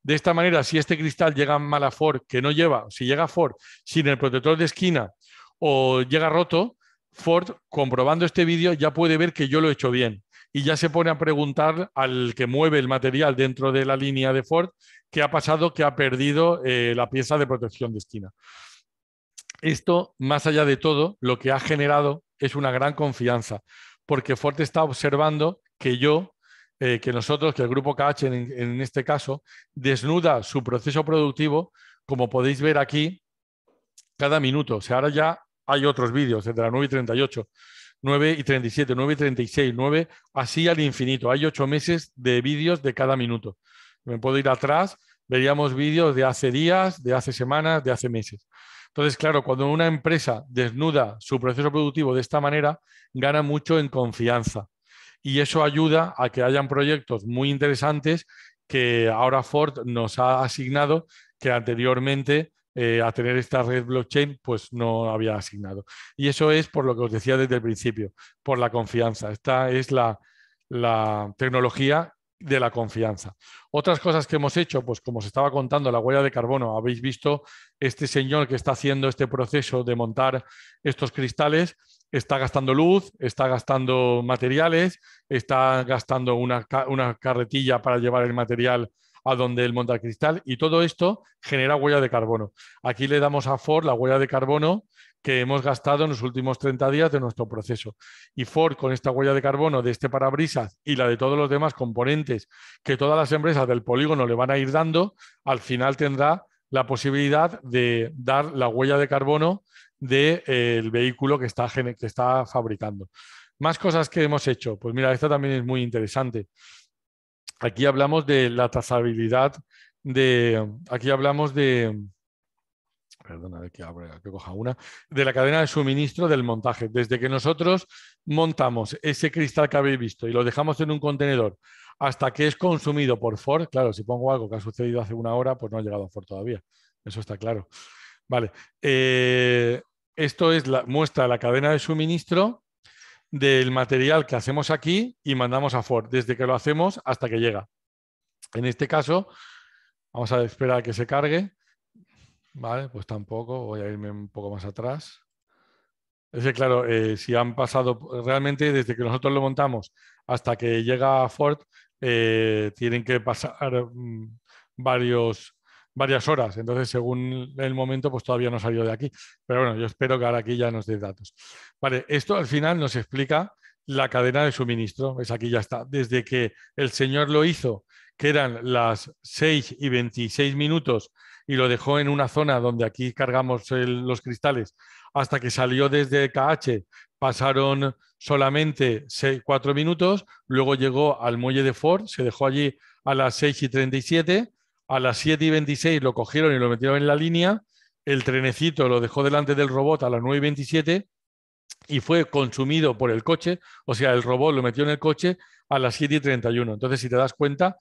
De esta manera, si este cristal llega mal a Ford, que no lleva, si llega a Ford sin el protector de esquina o llega roto, Ford, comprobando este vídeo, ya puede ver que yo lo he hecho bien y ya se pone a preguntar al que mueve el material dentro de la línea de Ford qué ha pasado, que ha perdido eh, la pieza de protección de esquina. Esto, más allá de todo, lo que ha generado es una gran confianza, porque Ford está observando que yo, eh, que nosotros, que el grupo KH en, en este caso, desnuda su proceso productivo, como podéis ver aquí, cada minuto. O sea, ahora ya hay otros vídeos, entre la 9 y 38, 9 y 37, 9 y 36, 9, así al infinito. Hay ocho meses de vídeos de cada minuto. Me puedo ir atrás, veríamos vídeos de hace días, de hace semanas, de hace meses. Entonces, claro, cuando una empresa desnuda su proceso productivo de esta manera, gana mucho en confianza. Y eso ayuda a que hayan proyectos muy interesantes que ahora Ford nos ha asignado, que anteriormente eh, a tener esta red blockchain, pues no había asignado. Y eso es por lo que os decía desde el principio, por la confianza. Esta es la, tecnología de la confianza. Otras cosas que hemos hecho, pues como os estaba contando, la huella de carbono, habéis visto este señor que está haciendo este proceso de montar estos cristales, está gastando luz, está gastando materiales, está gastando una, una carretilla para llevar el material a donde el montacristal y todo esto genera huella de carbono. Aquí le damos a Ford la huella de carbono que hemos gastado en los últimos 30 días de nuestro proceso. Y Ford, con esta huella de carbono de este parabrisas y la de todos los demás componentes que todas las empresas del polígono le van a ir dando, al final tendrá la posibilidad de dar la huella de carbono del de, eh, vehículo que está, fabricando. Más cosas que hemos hecho. Pues mira, esto también es muy interesante. Aquí hablamos de la trazabilidad de. Aquí hablamos de. Perdona, de que, que coja una. De la cadena de suministro del montaje. Desde que nosotros montamos ese cristal que habéis visto y lo dejamos en un contenedor hasta que es consumido por Ford, claro, si pongo algo que ha sucedido hace una hora, pues no ha llegado a Ford todavía. Eso está claro. Vale. Eh, esto es la, muestra la cadena de suministro del material que hacemos aquí y mandamos a Ford, desde que lo hacemos hasta que llega. En este caso, vamos a esperar a que se cargue. Vale, pues tampoco, voy a irme un poco más atrás. Es que, claro, eh, si han pasado realmente desde que nosotros lo montamos hasta que llega a Ford, eh, tienen que pasar mm, varios, varias horas. Entonces, según el momento, pues todavía no salió de aquí. Pero bueno, yo espero que ahora aquí ya nos dé datos. Vale, esto al final nos explica la cadena de suministro. es aquí ya está. Desde que el señor lo hizo, que eran las 6 y 26 minutos, y lo dejó en una zona donde aquí cargamos los cristales, hasta que salió desde KH, pasaron solamente cuatro 4 minutos, luego llegó al muelle de Ford, se dejó allí a las 6 y 37 a las 7 y 26 lo cogieron y lo metieron en la línea, el trenecito lo dejó delante del robot a las 9 y 27 y fue consumido por el coche, o sea, el robot lo metió en el coche a las 7 y 31. Entonces, si te das cuenta,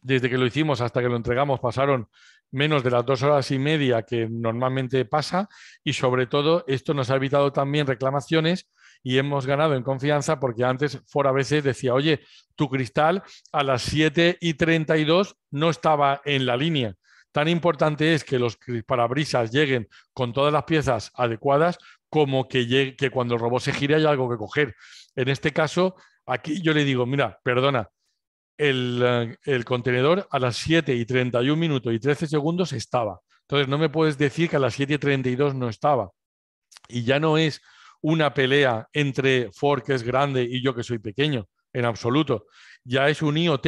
desde que lo hicimos hasta que lo entregamos pasaron menos de las dos horas y media que normalmente pasa y sobre todo esto nos ha evitado también reclamaciones y hemos ganado en confianza porque antes fuera a veces decía, oye, tu cristal a las 7 y 32 no estaba en la línea. Tan importante es que los parabrisas lleguen con todas las piezas adecuadas como que, llegue, que cuando el robot se gire hay algo que coger. En este caso, aquí yo le digo, mira, perdona, eh, el, contenedor a las 7 y 31 minutos y 13 segundos estaba. Entonces no me puedes decir que a las 7 y 32 no estaba. Y ya no es una pelea entre Ford, que es grande, y yo, que soy pequeño, en absoluto. Ya es un IoT,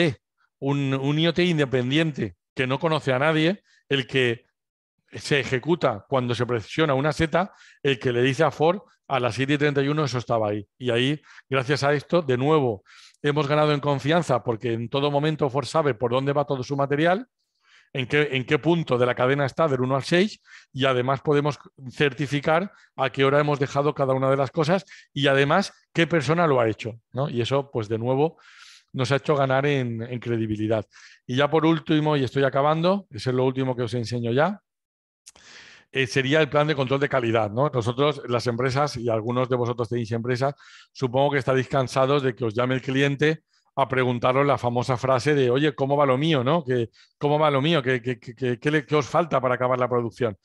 un, un IoT independiente que no conoce a nadie, el que se ejecuta cuando se presiona una seta, el que le dice a Ford a las 7 y 31 eso estaba ahí. Y ahí, gracias a esto, de nuevo, hemos ganado en confianza porque en todo momento Ford sabe por dónde va todo su material, en qué, en qué punto de la cadena está del 1 al 6 y además podemos certificar a qué hora hemos dejado cada una de las cosas y además qué persona lo ha hecho. Y eso, pues de nuevo, nos ha hecho ganar en, credibilidad. Y ya por último, y estoy acabando, ese es lo último que os enseño ya, eh, sería el plan de control de calidad. ¿no? Nosotros, las empresas, y algunos de vosotros tenéis empresas, supongo que estáis cansados de que os llame el cliente a preguntaros la famosa frase de, oye, ¿cómo va lo mío? ¿no? ¿Qué, ¿Cómo va lo mío? ¿Qué, os falta para acabar la producción?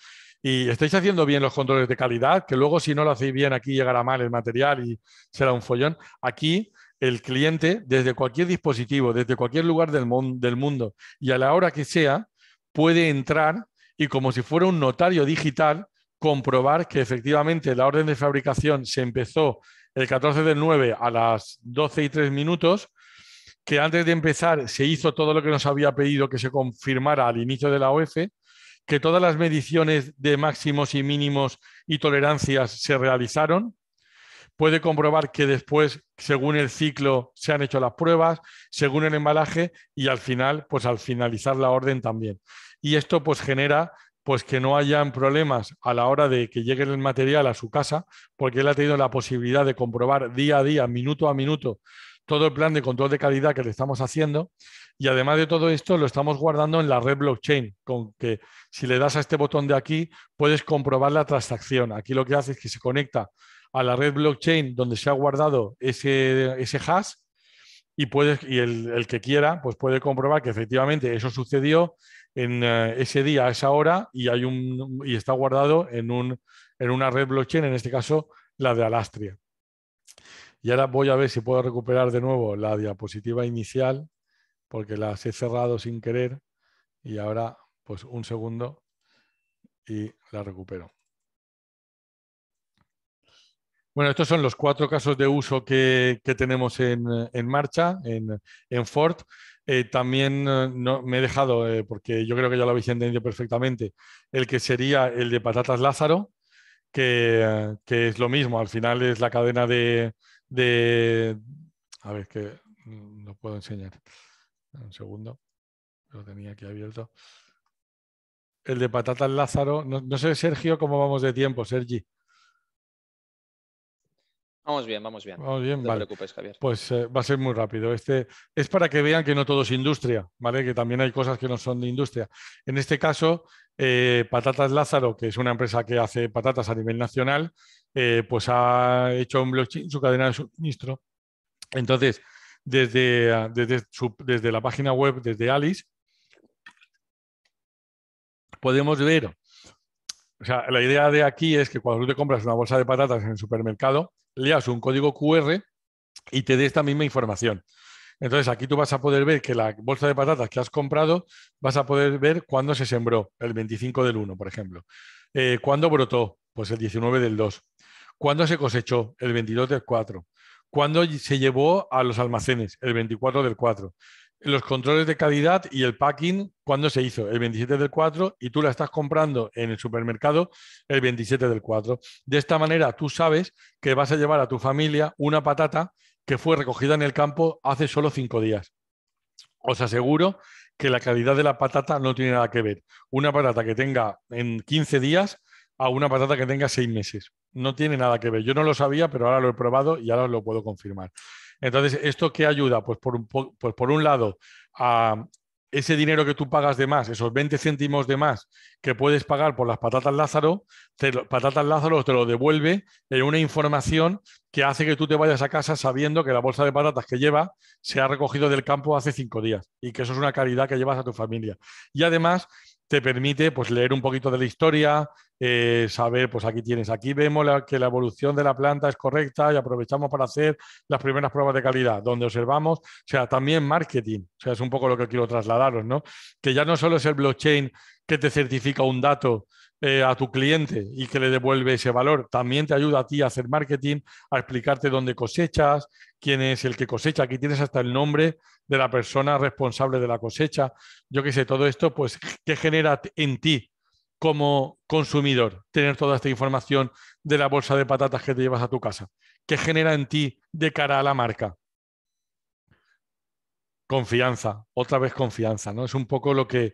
Y estáis haciendo bien los controles de calidad, que luego si no lo hacéis bien aquí llegará mal el material y será un follón. Aquí el cliente, desde cualquier dispositivo, desde cualquier lugar del mundo y a la hora que sea, puede entrar y como si fuera un notario digital, comprobar que efectivamente la orden de fabricación se empezó el 14 del 9 a las 12 y 3 minutos, que antes de empezar se hizo todo lo que nos había pedido que se confirmara al inicio de la OF, que todas las mediciones de máximos y mínimos y tolerancias se realizaron. Puede comprobar que después, según el ciclo, se han hecho las pruebas, según el embalaje y al final, pues al finalizar la orden también y esto pues genera pues que no hayan problemas a la hora de que llegue el material a su casa, porque él ha tenido la posibilidad de comprobar día a día, minuto a minuto, todo el plan de control de calidad que le estamos haciendo. Y además de todo esto, lo estamos guardando en la red blockchain, con que si le das a este botón de aquí, puedes comprobar la transacción. Aquí lo que hace es que se conecta a la red blockchain donde se ha guardado ese, ese hash y, puedes, y el, el, que quiera pues puede comprobar que efectivamente eso sucedió, en eh, ese día, a esa hora, y, está guardado en, una red blockchain, en este caso la de Alastria. Y ahora voy a ver si puedo recuperar de nuevo la diapositiva inicial, porque las he cerrado sin querer, y ahora, pues un segundo, y la recupero. Bueno, estos son los cuatro casos de uso que, tenemos en, marcha en, Ford. Eh, también eh, no, me he dejado, eh, porque yo creo que ya lo habéis entendido perfectamente, el que sería el de Patatas Lázaro, que, es lo mismo, al final es la cadena de, A ver, que no mm, puedo enseñar. Un segundo, lo tenía aquí abierto. El de Patatas Lázaro, no, no sé, Sergio, cómo vamos de tiempo, Sergi. Vamos bien, vamos bien. no te preocupes, Javier. Pues eh, va a ser muy rápido. Este es para que vean que no todo es industria, ¿vale? Que también hay cosas que no son de industria. En este caso, eh, Patatas Lázaro, que es una empresa que hace patatas a nivel nacional, eh, pues ha hecho un blockchain su cadena de suministro. Entonces, desde, desde la página web, desde Alice, podemos ver o sea, la idea de aquí es que cuando tú te compras una bolsa de patatas en el supermercado, leas un código QR y te dé esta misma información. Entonces, aquí tú vas a poder ver que la bolsa de patatas que has comprado, vas a poder ver cuándo se sembró, el 25 del 1, por ejemplo. Eh, ¿Cuándo brotó? Pues el 19 del 2. ¿Cuándo se cosechó? El 22 del 4. ¿Cuándo se llevó a los almacenes? El 24 del 4 los controles de calidad y el packing, ¿cuándo se hizo? El 27 del 4 y tú la estás comprando en el supermercado el 27 del 4. De esta manera tú sabes que vas a llevar a tu familia una patata que fue recogida en el campo hace solo cinco días. Os aseguro que la calidad de la patata no tiene nada que ver. Una patata que tenga en 15 días a una patata que tenga seis meses. No tiene nada que ver. Yo no lo sabía, pero ahora lo he probado y ahora lo puedo confirmar. Entonces, ¿esto qué ayuda? Pues por un, pues por un lado, a ese dinero que tú pagas de más, esos 20 céntimos de más que puedes pagar por las patatas Lázaro, patatas Lázaro te lo devuelve en una información que hace que tú te vayas a casa sabiendo que la bolsa de patatas que lleva se ha recogido del campo hace cinco días y que eso es una caridad que llevas a tu familia. Y además te permite pues, leer un poquito de la historia, eh, saber, pues aquí tienes, aquí vemos que la evolución de la planta es correcta y aprovechamos para hacer las primeras pruebas de calidad, donde observamos, o sea, también marketing, o sea, es un poco lo que quiero trasladaros, ¿no? Que ya no solo es el blockchain que te certifica un dato, eh, a tu cliente y que le devuelve ese valor. También te ayuda a ti a hacer marketing, a explicarte dónde cosechas, quién es el que cosecha. Aquí tienes hasta el nombre de la persona responsable de la cosecha. Yo qué sé, todo esto, pues, ¿qué genera en ti como consumidor tener toda esta información de la bolsa de patatas que te llevas a tu casa? ¿Qué genera en ti de cara a la marca? Confianza, otra vez confianza, ¿no? Es un poco lo que,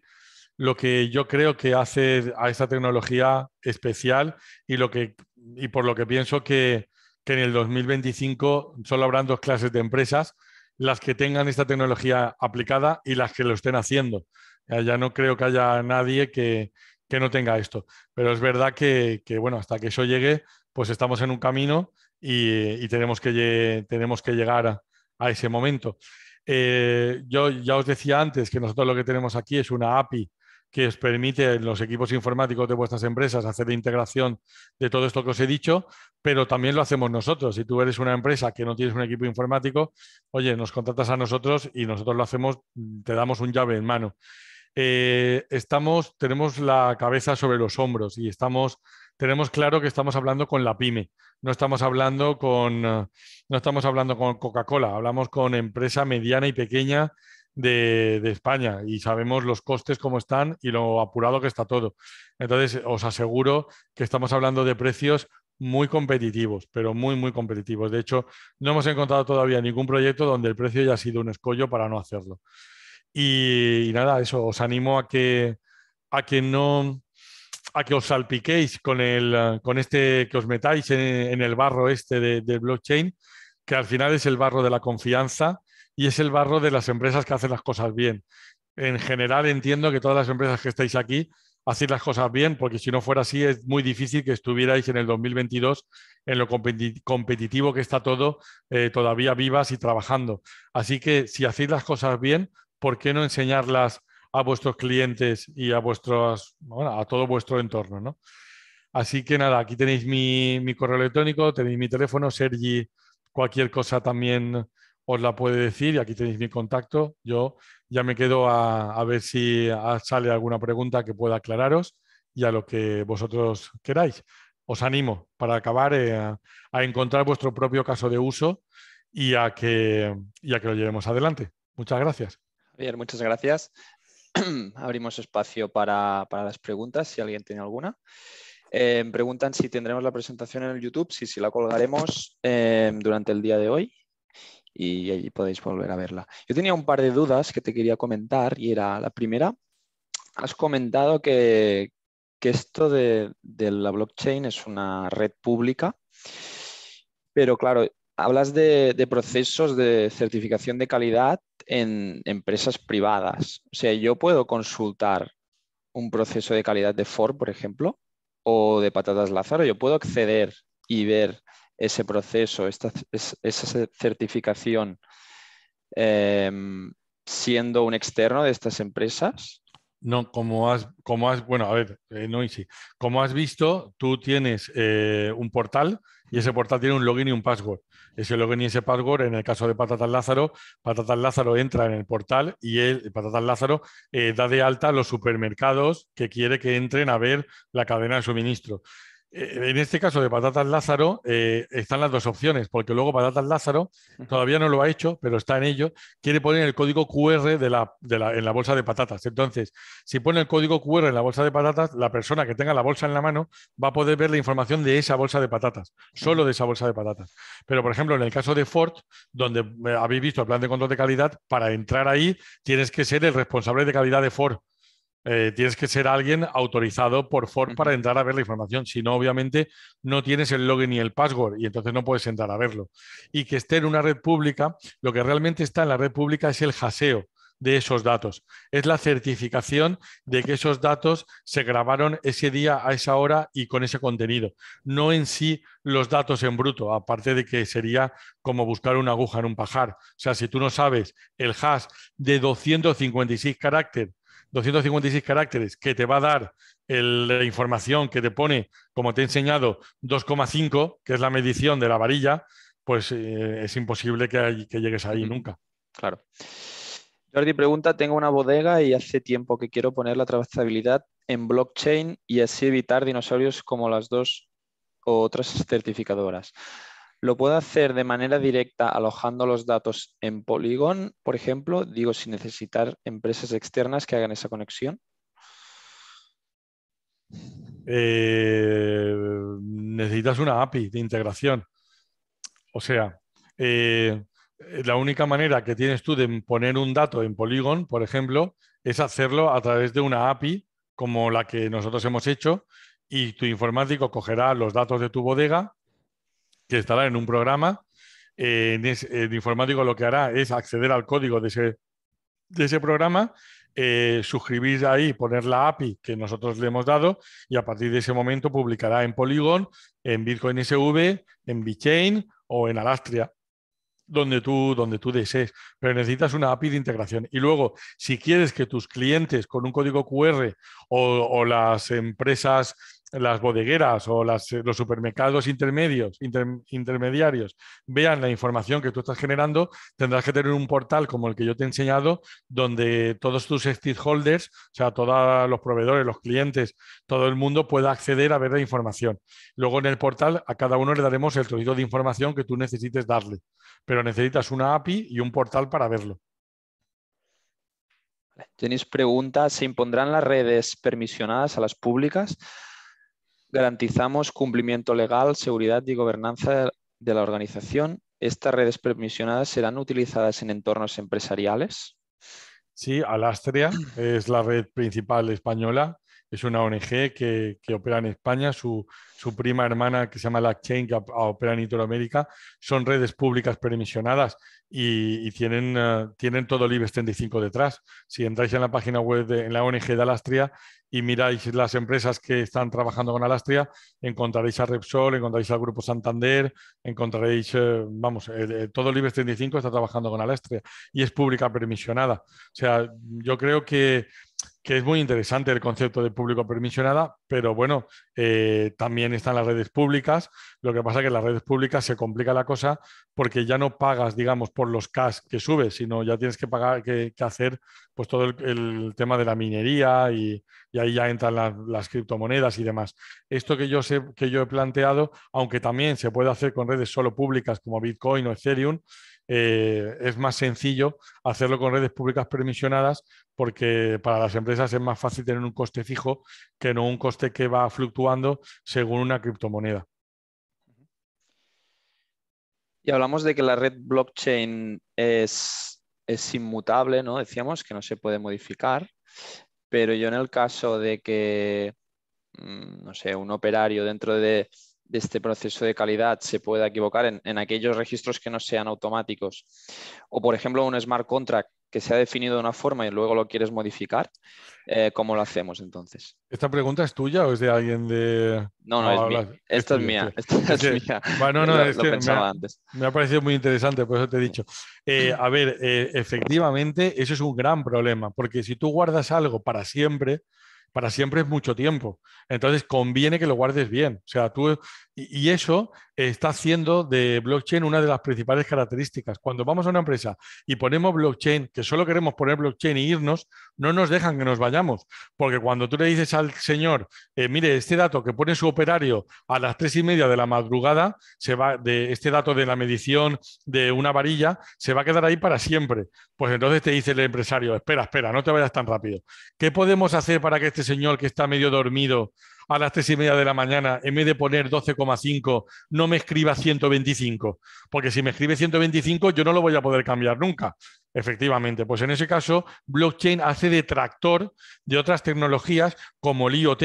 lo que yo creo que hace a esta tecnología especial y, lo que, y por lo que pienso que, en el 2025 solo habrán dos clases de empresas, las que tengan esta tecnología aplicada y las que lo estén haciendo. Ya no creo que haya nadie que, no tenga esto. Pero es verdad que, bueno, hasta que eso llegue, pues estamos en un camino y, tenemos, que, tenemos que llegar a, ese momento. Eh, yo ya os decía antes que nosotros lo que tenemos aquí es una API que os permite los equipos informáticos de vuestras empresas hacer la integración de todo esto que os he dicho, pero también lo hacemos nosotros. Si tú eres una empresa que no tienes un equipo informático, oye, nos contratas a nosotros y nosotros lo hacemos, te damos un llave en mano. Eh, estamos, tenemos la cabeza sobre los hombros y estamos, tenemos claro que estamos hablando con la pyme, no estamos hablando con, no estamos hablando con Coca-Cola, hablamos con empresa mediana y pequeña de, España y sabemos los costes cómo están y lo apurado que está todo. Entonces, os aseguro que estamos hablando de precios muy competitivos, pero muy, muy competitivos. De hecho, no hemos encontrado todavía ningún proyecto donde el precio haya sido un escollo para no hacerlo. Y, nada, eso, os animo a que, a que no a que os salpiquéis con, el, con este, que os metáis en, el barro este del de blockchain, que al final es el barro de la confianza y es el barro de las empresas que hacen las cosas bien. En general entiendo que todas las empresas que estáis aquí hacéis las cosas bien, porque si no fuera así es muy difícil que estuvierais en el 2022 en lo competitivo que está todo, eh, todavía vivas y trabajando. Así que si hacéis las cosas bien, ¿por qué no enseñarlas a vuestros clientes y a vuestros, a todo vuestro entorno, Así que nada, aquí tenéis mi, mi correo electrónico, tenéis mi teléfono, Sergi, cualquier cosa también os la puede decir y aquí tenéis mi contacto. Yo ya me quedo a, ver si sale alguna pregunta que pueda aclararos y a lo que vosotros queráis. Os animo para acabar eh, a encontrar vuestro propio caso de uso y a, que, que lo llevemos adelante. Muchas gracias. Javier, muchas gracias. Abrimos espacio para, las preguntas, si alguien tiene alguna. Eh, preguntan si tendremos la presentación en el YouTube, si la colgaremos eh, durante el día de hoy y allí podéis volver a verla. Yo tenía un par de dudas que te quería comentar y era la primera, has comentado que, esto de, la blockchain es una red pública, pero claro, hablas de, de procesos de certificación de calidad en empresas privadas. O sea, yo puedo consultar un proceso de calidad de Ford, por ejemplo, o de Patatas Lázaro, yo puedo acceder y ver ese proceso, esa certificación, em, siendo un externo de estas empresas? No, como has, como has, bueno, a ver, eh, no, Como has visto, tú tienes eh, un portal y ese portal tiene un login y un password. Ese login y ese password, en el caso de Patatas Lázaro, Patatas Lázaro entra en el portal y el, Patatas Lázaro eh, da de alta los supermercados que quiere que entren a ver la cadena de suministro. Eh, eh, en este caso de Patatas Lázaro eh, están las dos opciones, porque luego Patatas Lázaro todavía no lo ha hecho, pero está en ello, quiere poner el código QR en la bolsa de patatas. Entonces, si pone el código QR en la bolsa de patatas, la persona que tenga la bolsa en la mano va a poder ver la información de esa bolsa de patatas, solo de esa bolsa de patatas. Pero, por ejemplo, en el caso de Ford, donde habéis visto el plan de control de calidad, para entrar ahí tienes que ser el responsable de calidad de Ford eh, tienes que ser alguien autorizado por Ford para entrar a ver la información. Si no, obviamente, no tienes el login y el password y entonces no puedes entrar a verlo. Y que esté en una red pública, lo que realmente está en la red pública es el jaseo de esos datos. Es la certificación de que esos datos se grabaron ese día, a esa hora y con ese contenido. No en sí los datos en bruto, aparte de que sería como buscar una aguja en un pajar. O sea, si tú no sabes el hash de 256 caracteres 256 caracteres que te va a dar la información que te pone, como te he enseñado, 2,5, que es la medición de la varilla, pues eh, es imposible que, llegues ahí nunca. Claro. Jordi pregunta, tengo una bodega y hace tiempo que quiero poner la trazabilidad en blockchain y así evitar dinosaurios como las dos o otras certificadoras. Lo puedo hacer de manera directa alojando los datos en Polygon, por ejemplo, digo, sin necesitar empresas externas que hagan esa conexión. Eh, necesitas una API de integración. O sea, eh, la única manera que tienes tú de poner un dato en Polygon, por ejemplo, es hacerlo a través de una API como la que nosotros hemos hecho y tu informático cogerá los datos de tu bodega que estará en un programa. el eh, informático lo que hará es acceder al código de ese, programa, eh, suscribir ahí, poner la API que nosotros le hemos dado y a partir de ese momento publicará en Polygon, en Bitcoin SV, en BitChain o en Alastria, donde tú, donde tú desees, pero necesitas una API de integración. Y luego, si quieres que tus clientes con un código QR o, o las empresas las bodegueras o eh, los supermercados intermedios, intermediarios vean la información que tú estás generando, tendrás que tener un portal como el que yo te he enseñado, donde todos tus stakeholders, o sea, todos los proveedores, los clientes, todo el mundo pueda acceder a ver la información. Luego en el portal a cada uno le daremos el trocito de información que tú necesites darle, pero necesitas una API y un portal para verlo. Tenéis preguntas. ¿Se impondrán las redes permisionadas a las públicas? garantizamos cumplimiento legal, seguridad y gobernanza de la organización. Estas redes permisionadas serán utilizadas en entornos empresariales. Sí, Alastria es la red principal española. Es una ONG que, opera en España. Su, prima hermana, que se llama La Chain, que opera en Iberoamérica, son redes públicas permisionadas y, tienen, eh, tienen, todo el 35 detrás. Si entráis en la página web de en la ONG de Alastria, y miráis las empresas que están trabajando con Alastria, encontraréis a Repsol, encontraréis al Grupo Santander, encontraréis, eh, vamos, eh, todo el 35 e está trabajando con Alastria y es pública permisionada. O sea, yo creo que que es muy interesante el concepto de público permisionada, pero bueno, eh, también están las redes públicas. Lo que pasa es que en las redes públicas se complica la cosa porque ya no pagas, digamos, por los cash que subes, sino ya tienes que pagar, que, hacer pues todo el, tema de la minería y, ahí ya entran las criptomonedas y demás. Esto que yo, sé, que yo he planteado, aunque también se puede hacer con redes solo públicas como Bitcoin o Ethereum, eh, es más sencillo hacerlo con redes públicas permisionadas porque para las empresas es más fácil tener un coste fijo que no un coste que va fluctuando según una criptomoneda. Y hablamos de que la red blockchain es, es inmutable, ¿no? Decíamos que no se puede modificar, pero yo en el caso de que, mm, no sé, un operario dentro de de este proceso de calidad se pueda equivocar en, aquellos registros que no sean automáticos. O, por ejemplo, un smart contract que se ha definido de una forma y luego lo quieres modificar, eh, ¿cómo lo hacemos entonces? ¿Esta pregunta es tuya o es de alguien de...? No, no, es, Esta es, mía. Bueno, no, me ha, antes. me ha, parecido muy interesante, por eso te he dicho. Eh, a ver, eh, efectivamente, eso es un gran problema, porque si tú guardas algo para siempre, para siempre es mucho tiempo. Entonces conviene que lo guardes bien. O sea, tú y, eso está haciendo de blockchain una de las principales características. Cuando vamos a una empresa y ponemos blockchain, que solo queremos poner blockchain y irnos, no nos dejan que nos vayamos. Porque cuando tú le dices al señor, eh, mire, este dato que pone su operario a las tres y media de la madrugada, se va de este dato de la medición de una varilla, se va a quedar ahí para siempre. Pues entonces te dice el empresario, espera, espera, no te vayas tan rápido. ¿Qué podemos hacer para que este señor que está medio dormido a las tres y media de la mañana, en vez de poner 12,5, no me escriba 125, porque si me escribe 125 yo no lo voy a poder cambiar nunca. Efectivamente, pues en ese caso, blockchain hace detractor de otras tecnologías como el IoT,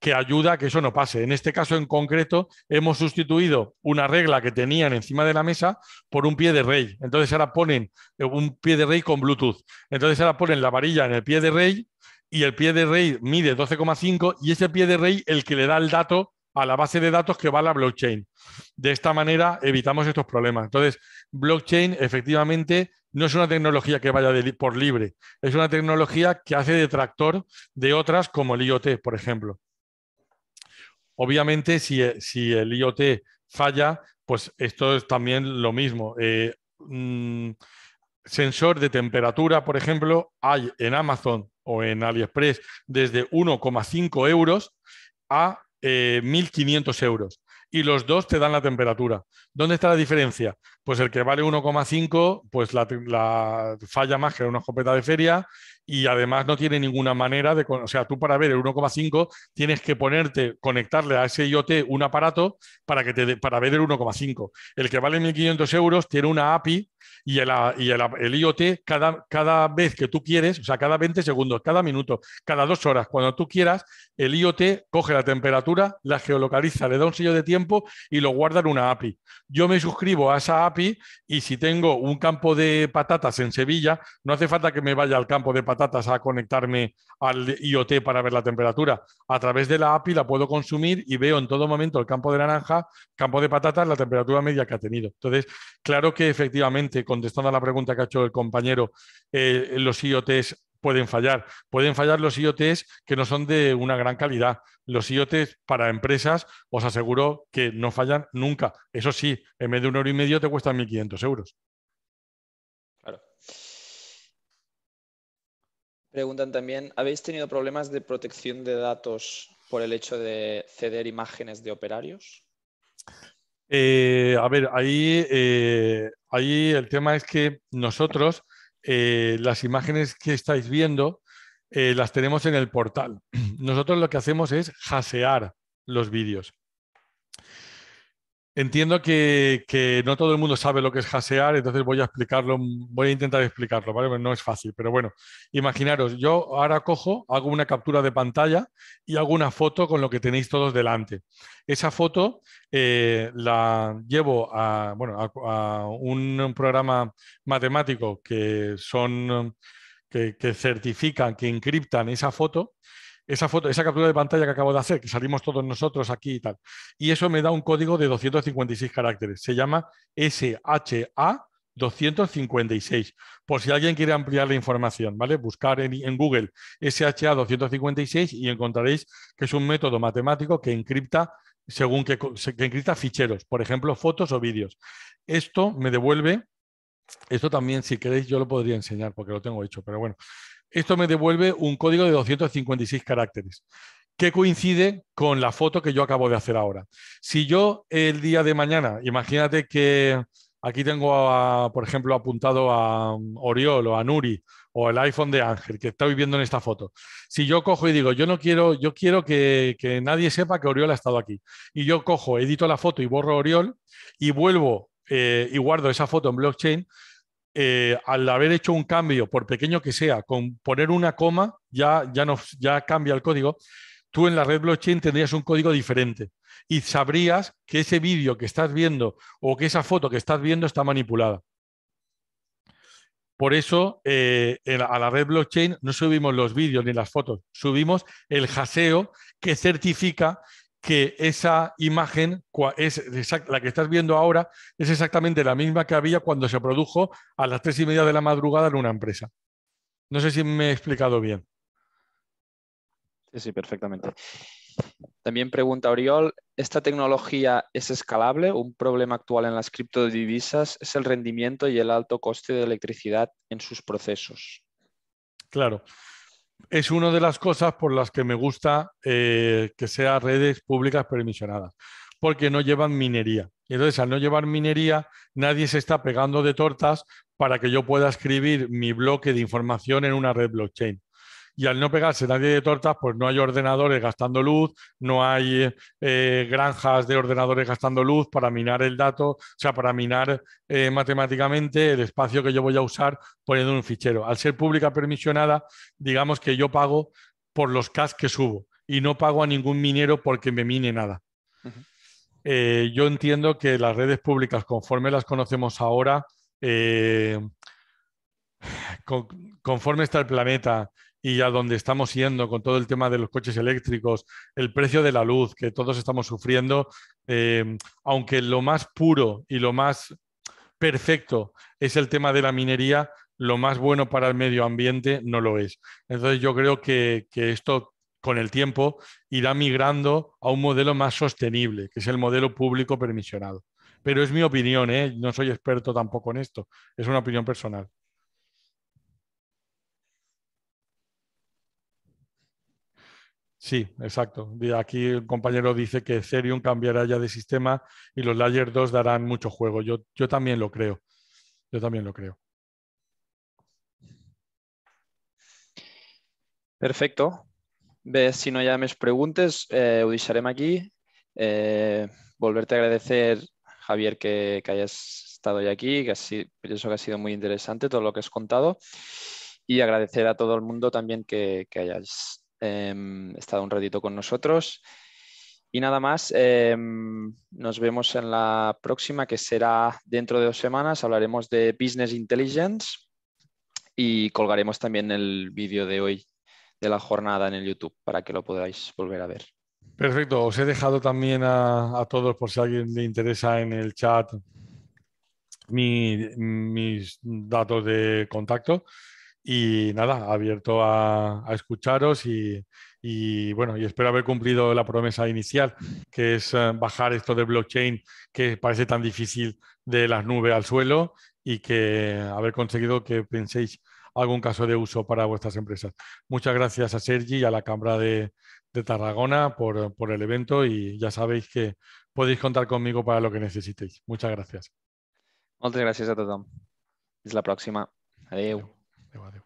que ayuda a que eso no pase. En este caso en concreto, hemos sustituido una regla que tenían encima de la mesa por un pie de rey. Entonces ahora ponen un pie de rey con Bluetooth. Entonces ahora ponen la varilla en el pie de rey y el pie de rey mide 12,5 y ese pie de rey el que le da el dato a la base de datos que va a la blockchain. De esta manera evitamos estos problemas. Entonces, blockchain efectivamente no es una tecnología que vaya por libre, es una tecnología que hace detractor de otras como el IoT, por ejemplo. Obviamente, si, el IoT falla, pues esto es también lo mismo. Eh, mm, sensor de temperatura, por ejemplo, hay en Amazon o en AliExpress desde 1,5 euros a 1.500 eh, euros. Y los dos te dan la temperatura. ¿Dónde está la diferencia? Pues el que vale 1,5, pues la, falla más que una escopeta de feria y además no tiene ninguna manera de... O sea, tú para ver el 1,5 tienes que ponerte, conectarle a ese IoT un aparato para, que te, para ver el 1,5. El que vale 1.500 euros tiene una API y, el, ah, ah, IoT cada, cada vez que tú quieres, o sea, cada 20 segundos, cada minuto, cada dos horas, cuando tú quieras, el IoT coge la temperatura, la geolocaliza, le da un sello de tiempo y lo guarda en una API. Yo me suscribo a esa API y si tengo un campo de patatas en Sevilla, no hace falta que me vaya al campo de patatas a conectarme al IoT para ver la temperatura. A través de la API la puedo consumir y veo en todo momento el campo de naranja, campo de patatas, la temperatura media que ha tenido. Entonces, claro que efectivamente, contestando a la pregunta que ha hecho el compañero, eh, los IoTs pueden fallar. Pueden fallar los IoTs que no son de una gran calidad. Los IoTs para empresas, os aseguro que no fallan nunca. Eso sí, en vez de un euro y medio te cuestan 1.500 euros. Claro. Preguntan también, ¿habéis tenido problemas de protección de datos por el hecho de ceder imágenes de operarios? Eh, a ver, ahí, eh, ahí el tema es que nosotros eh, las imágenes que estáis viendo las tenemos en el portal. Nosotros lo que hacemos es hasear los vídeos. Entiendo que, no todo el mundo sabe lo que es hasear, entonces voy a explicarlo, voy a intentar explicarlo, ¿vale? no es fácil, pero bueno, imaginaros, yo ahora cojo, hago una captura de pantalla y hago una foto con lo que tenéis todos delante. Esa foto eh, la llevo a, un programa matemático que son... Que, que, certifican, que encriptan esa foto esa foto, esa captura de pantalla que acabo de hacer, que salimos todos nosotros aquí y tal. Y eso me da un código de 256 caracteres. Se llama SHA 256. Por si alguien quiere ampliar la información, ¿vale? Buscar en, Google SHA 256 y encontraréis que es un método matemático que encripta según que, que encripta ficheros, por ejemplo, fotos o vídeos. Esto me devuelve esto también, si queréis, yo lo podría enseñar porque lo tengo hecho, pero bueno, esto me devuelve un código de 256 caracteres que coincide con la foto que yo acabo de hacer ahora. Si yo el día de mañana, imagínate que aquí tengo, por ejemplo, apuntado a um, Oriol o a Nuri o el iPhone de Ángel que está viviendo en esta foto. Si yo cojo y digo, yo no quiero, yo quiero que, nadie sepa que Oriol ha estado aquí, y yo cojo, edito la foto y borro Oriol y vuelvo eh, y guardo esa foto en blockchain, eh, al haber hecho un cambio, por pequeño que sea, con poner una coma, ya, ya, no, ya cambia el código, tú en la red blockchain tendrías un código diferente y sabrías que ese vídeo que estás viendo o que esa foto que estás viendo está manipulada. Por eso eh, a la red blockchain no subimos los vídeos ni las fotos, subimos el jaseo que certifica que esa imagen, es la que estás viendo ahora, es exactamente la misma que había cuando se produjo a las tres y media de la madrugada en una empresa. No sé si me he explicado bien. Sí, sí, perfectamente. También pregunta Oriol, ¿esta tecnología es escalable? Un problema actual en las criptodivisas es el rendimiento y el alto coste de electricidad en sus procesos. Claro es una de las cosas por las que me gusta eh, que sean redes públicas permisionadas, porque no llevan minería. Y entonces, al no llevar minería, nadie se está pegando de tortas para que yo pueda escribir mi bloque de información en una red blockchain y al no pegarse nadie de tortas, pues no hay ordenadores gastando luz, no hay eh, granjas de ordenadores gastando luz para minar el dato, o sea, para minar eh, matemáticamente el espacio que yo voy a usar poniendo un fichero. Al ser pública permisionada, digamos que yo pago por los CAS que subo y no pago a ningún minero porque me mine nada. Eh, yo entiendo que las redes públicas, conforme las conocemos ahora, conforme está el planeta y a donde estamos yendo con todo el tema de los coches eléctricos, el precio de la luz que todos estamos sufriendo, eh, aunque lo más puro y lo más perfecto es el tema de la minería, lo más bueno para el medio ambiente no lo es. Entonces yo creo que, esto con el tiempo irá migrando a un modelo más sostenible, que es el modelo público permisionado. Pero es mi opinión, ¿eh? no soy experto tampoco en esto, es una opinión personal. Sí, exacto. Aquí el compañero dice que Ethereum cambiará ya de sistema y los Layer 2 darán mucho juego. Yo, también lo creo. Yo también lo creo. Perfecto. Ves, si no ya me preguntes, eh, aquí. Eh, volverte a agradecer, Javier, que, hayas estado ya aquí, que ha sido, pues que ha sido muy interesante todo lo que has contado y agradecer a todo el mundo también que, hayas eh, estado un ratito con nosotros. Y nada más, em, nos vemos en la próxima, que será dentro de dos semanas. Hablaremos de Business Intelligence y colgaremos también el vídeo de hoy de la jornada en el YouTube para que lo podáis volver a ver. Perfecto, os he dejado también a, todos por si alguien le interesa en el chat mis datos de contacto. Y nada, abierto a, escucharos y, bueno, y espero haber cumplido la promesa inicial, que es eh, bajar esto de blockchain que parece tan difícil de las nubes al suelo y que haber conseguido que penséis algún caso de uso para vuestras empresas. Muchas gracias a Sergi y a la Cámara de, Tarragona por, el evento y ya sabéis que podéis contar conmigo para lo que necesitéis. Muchas gracias. Muchas gracias a todos. Es la próxima. Adiós deba.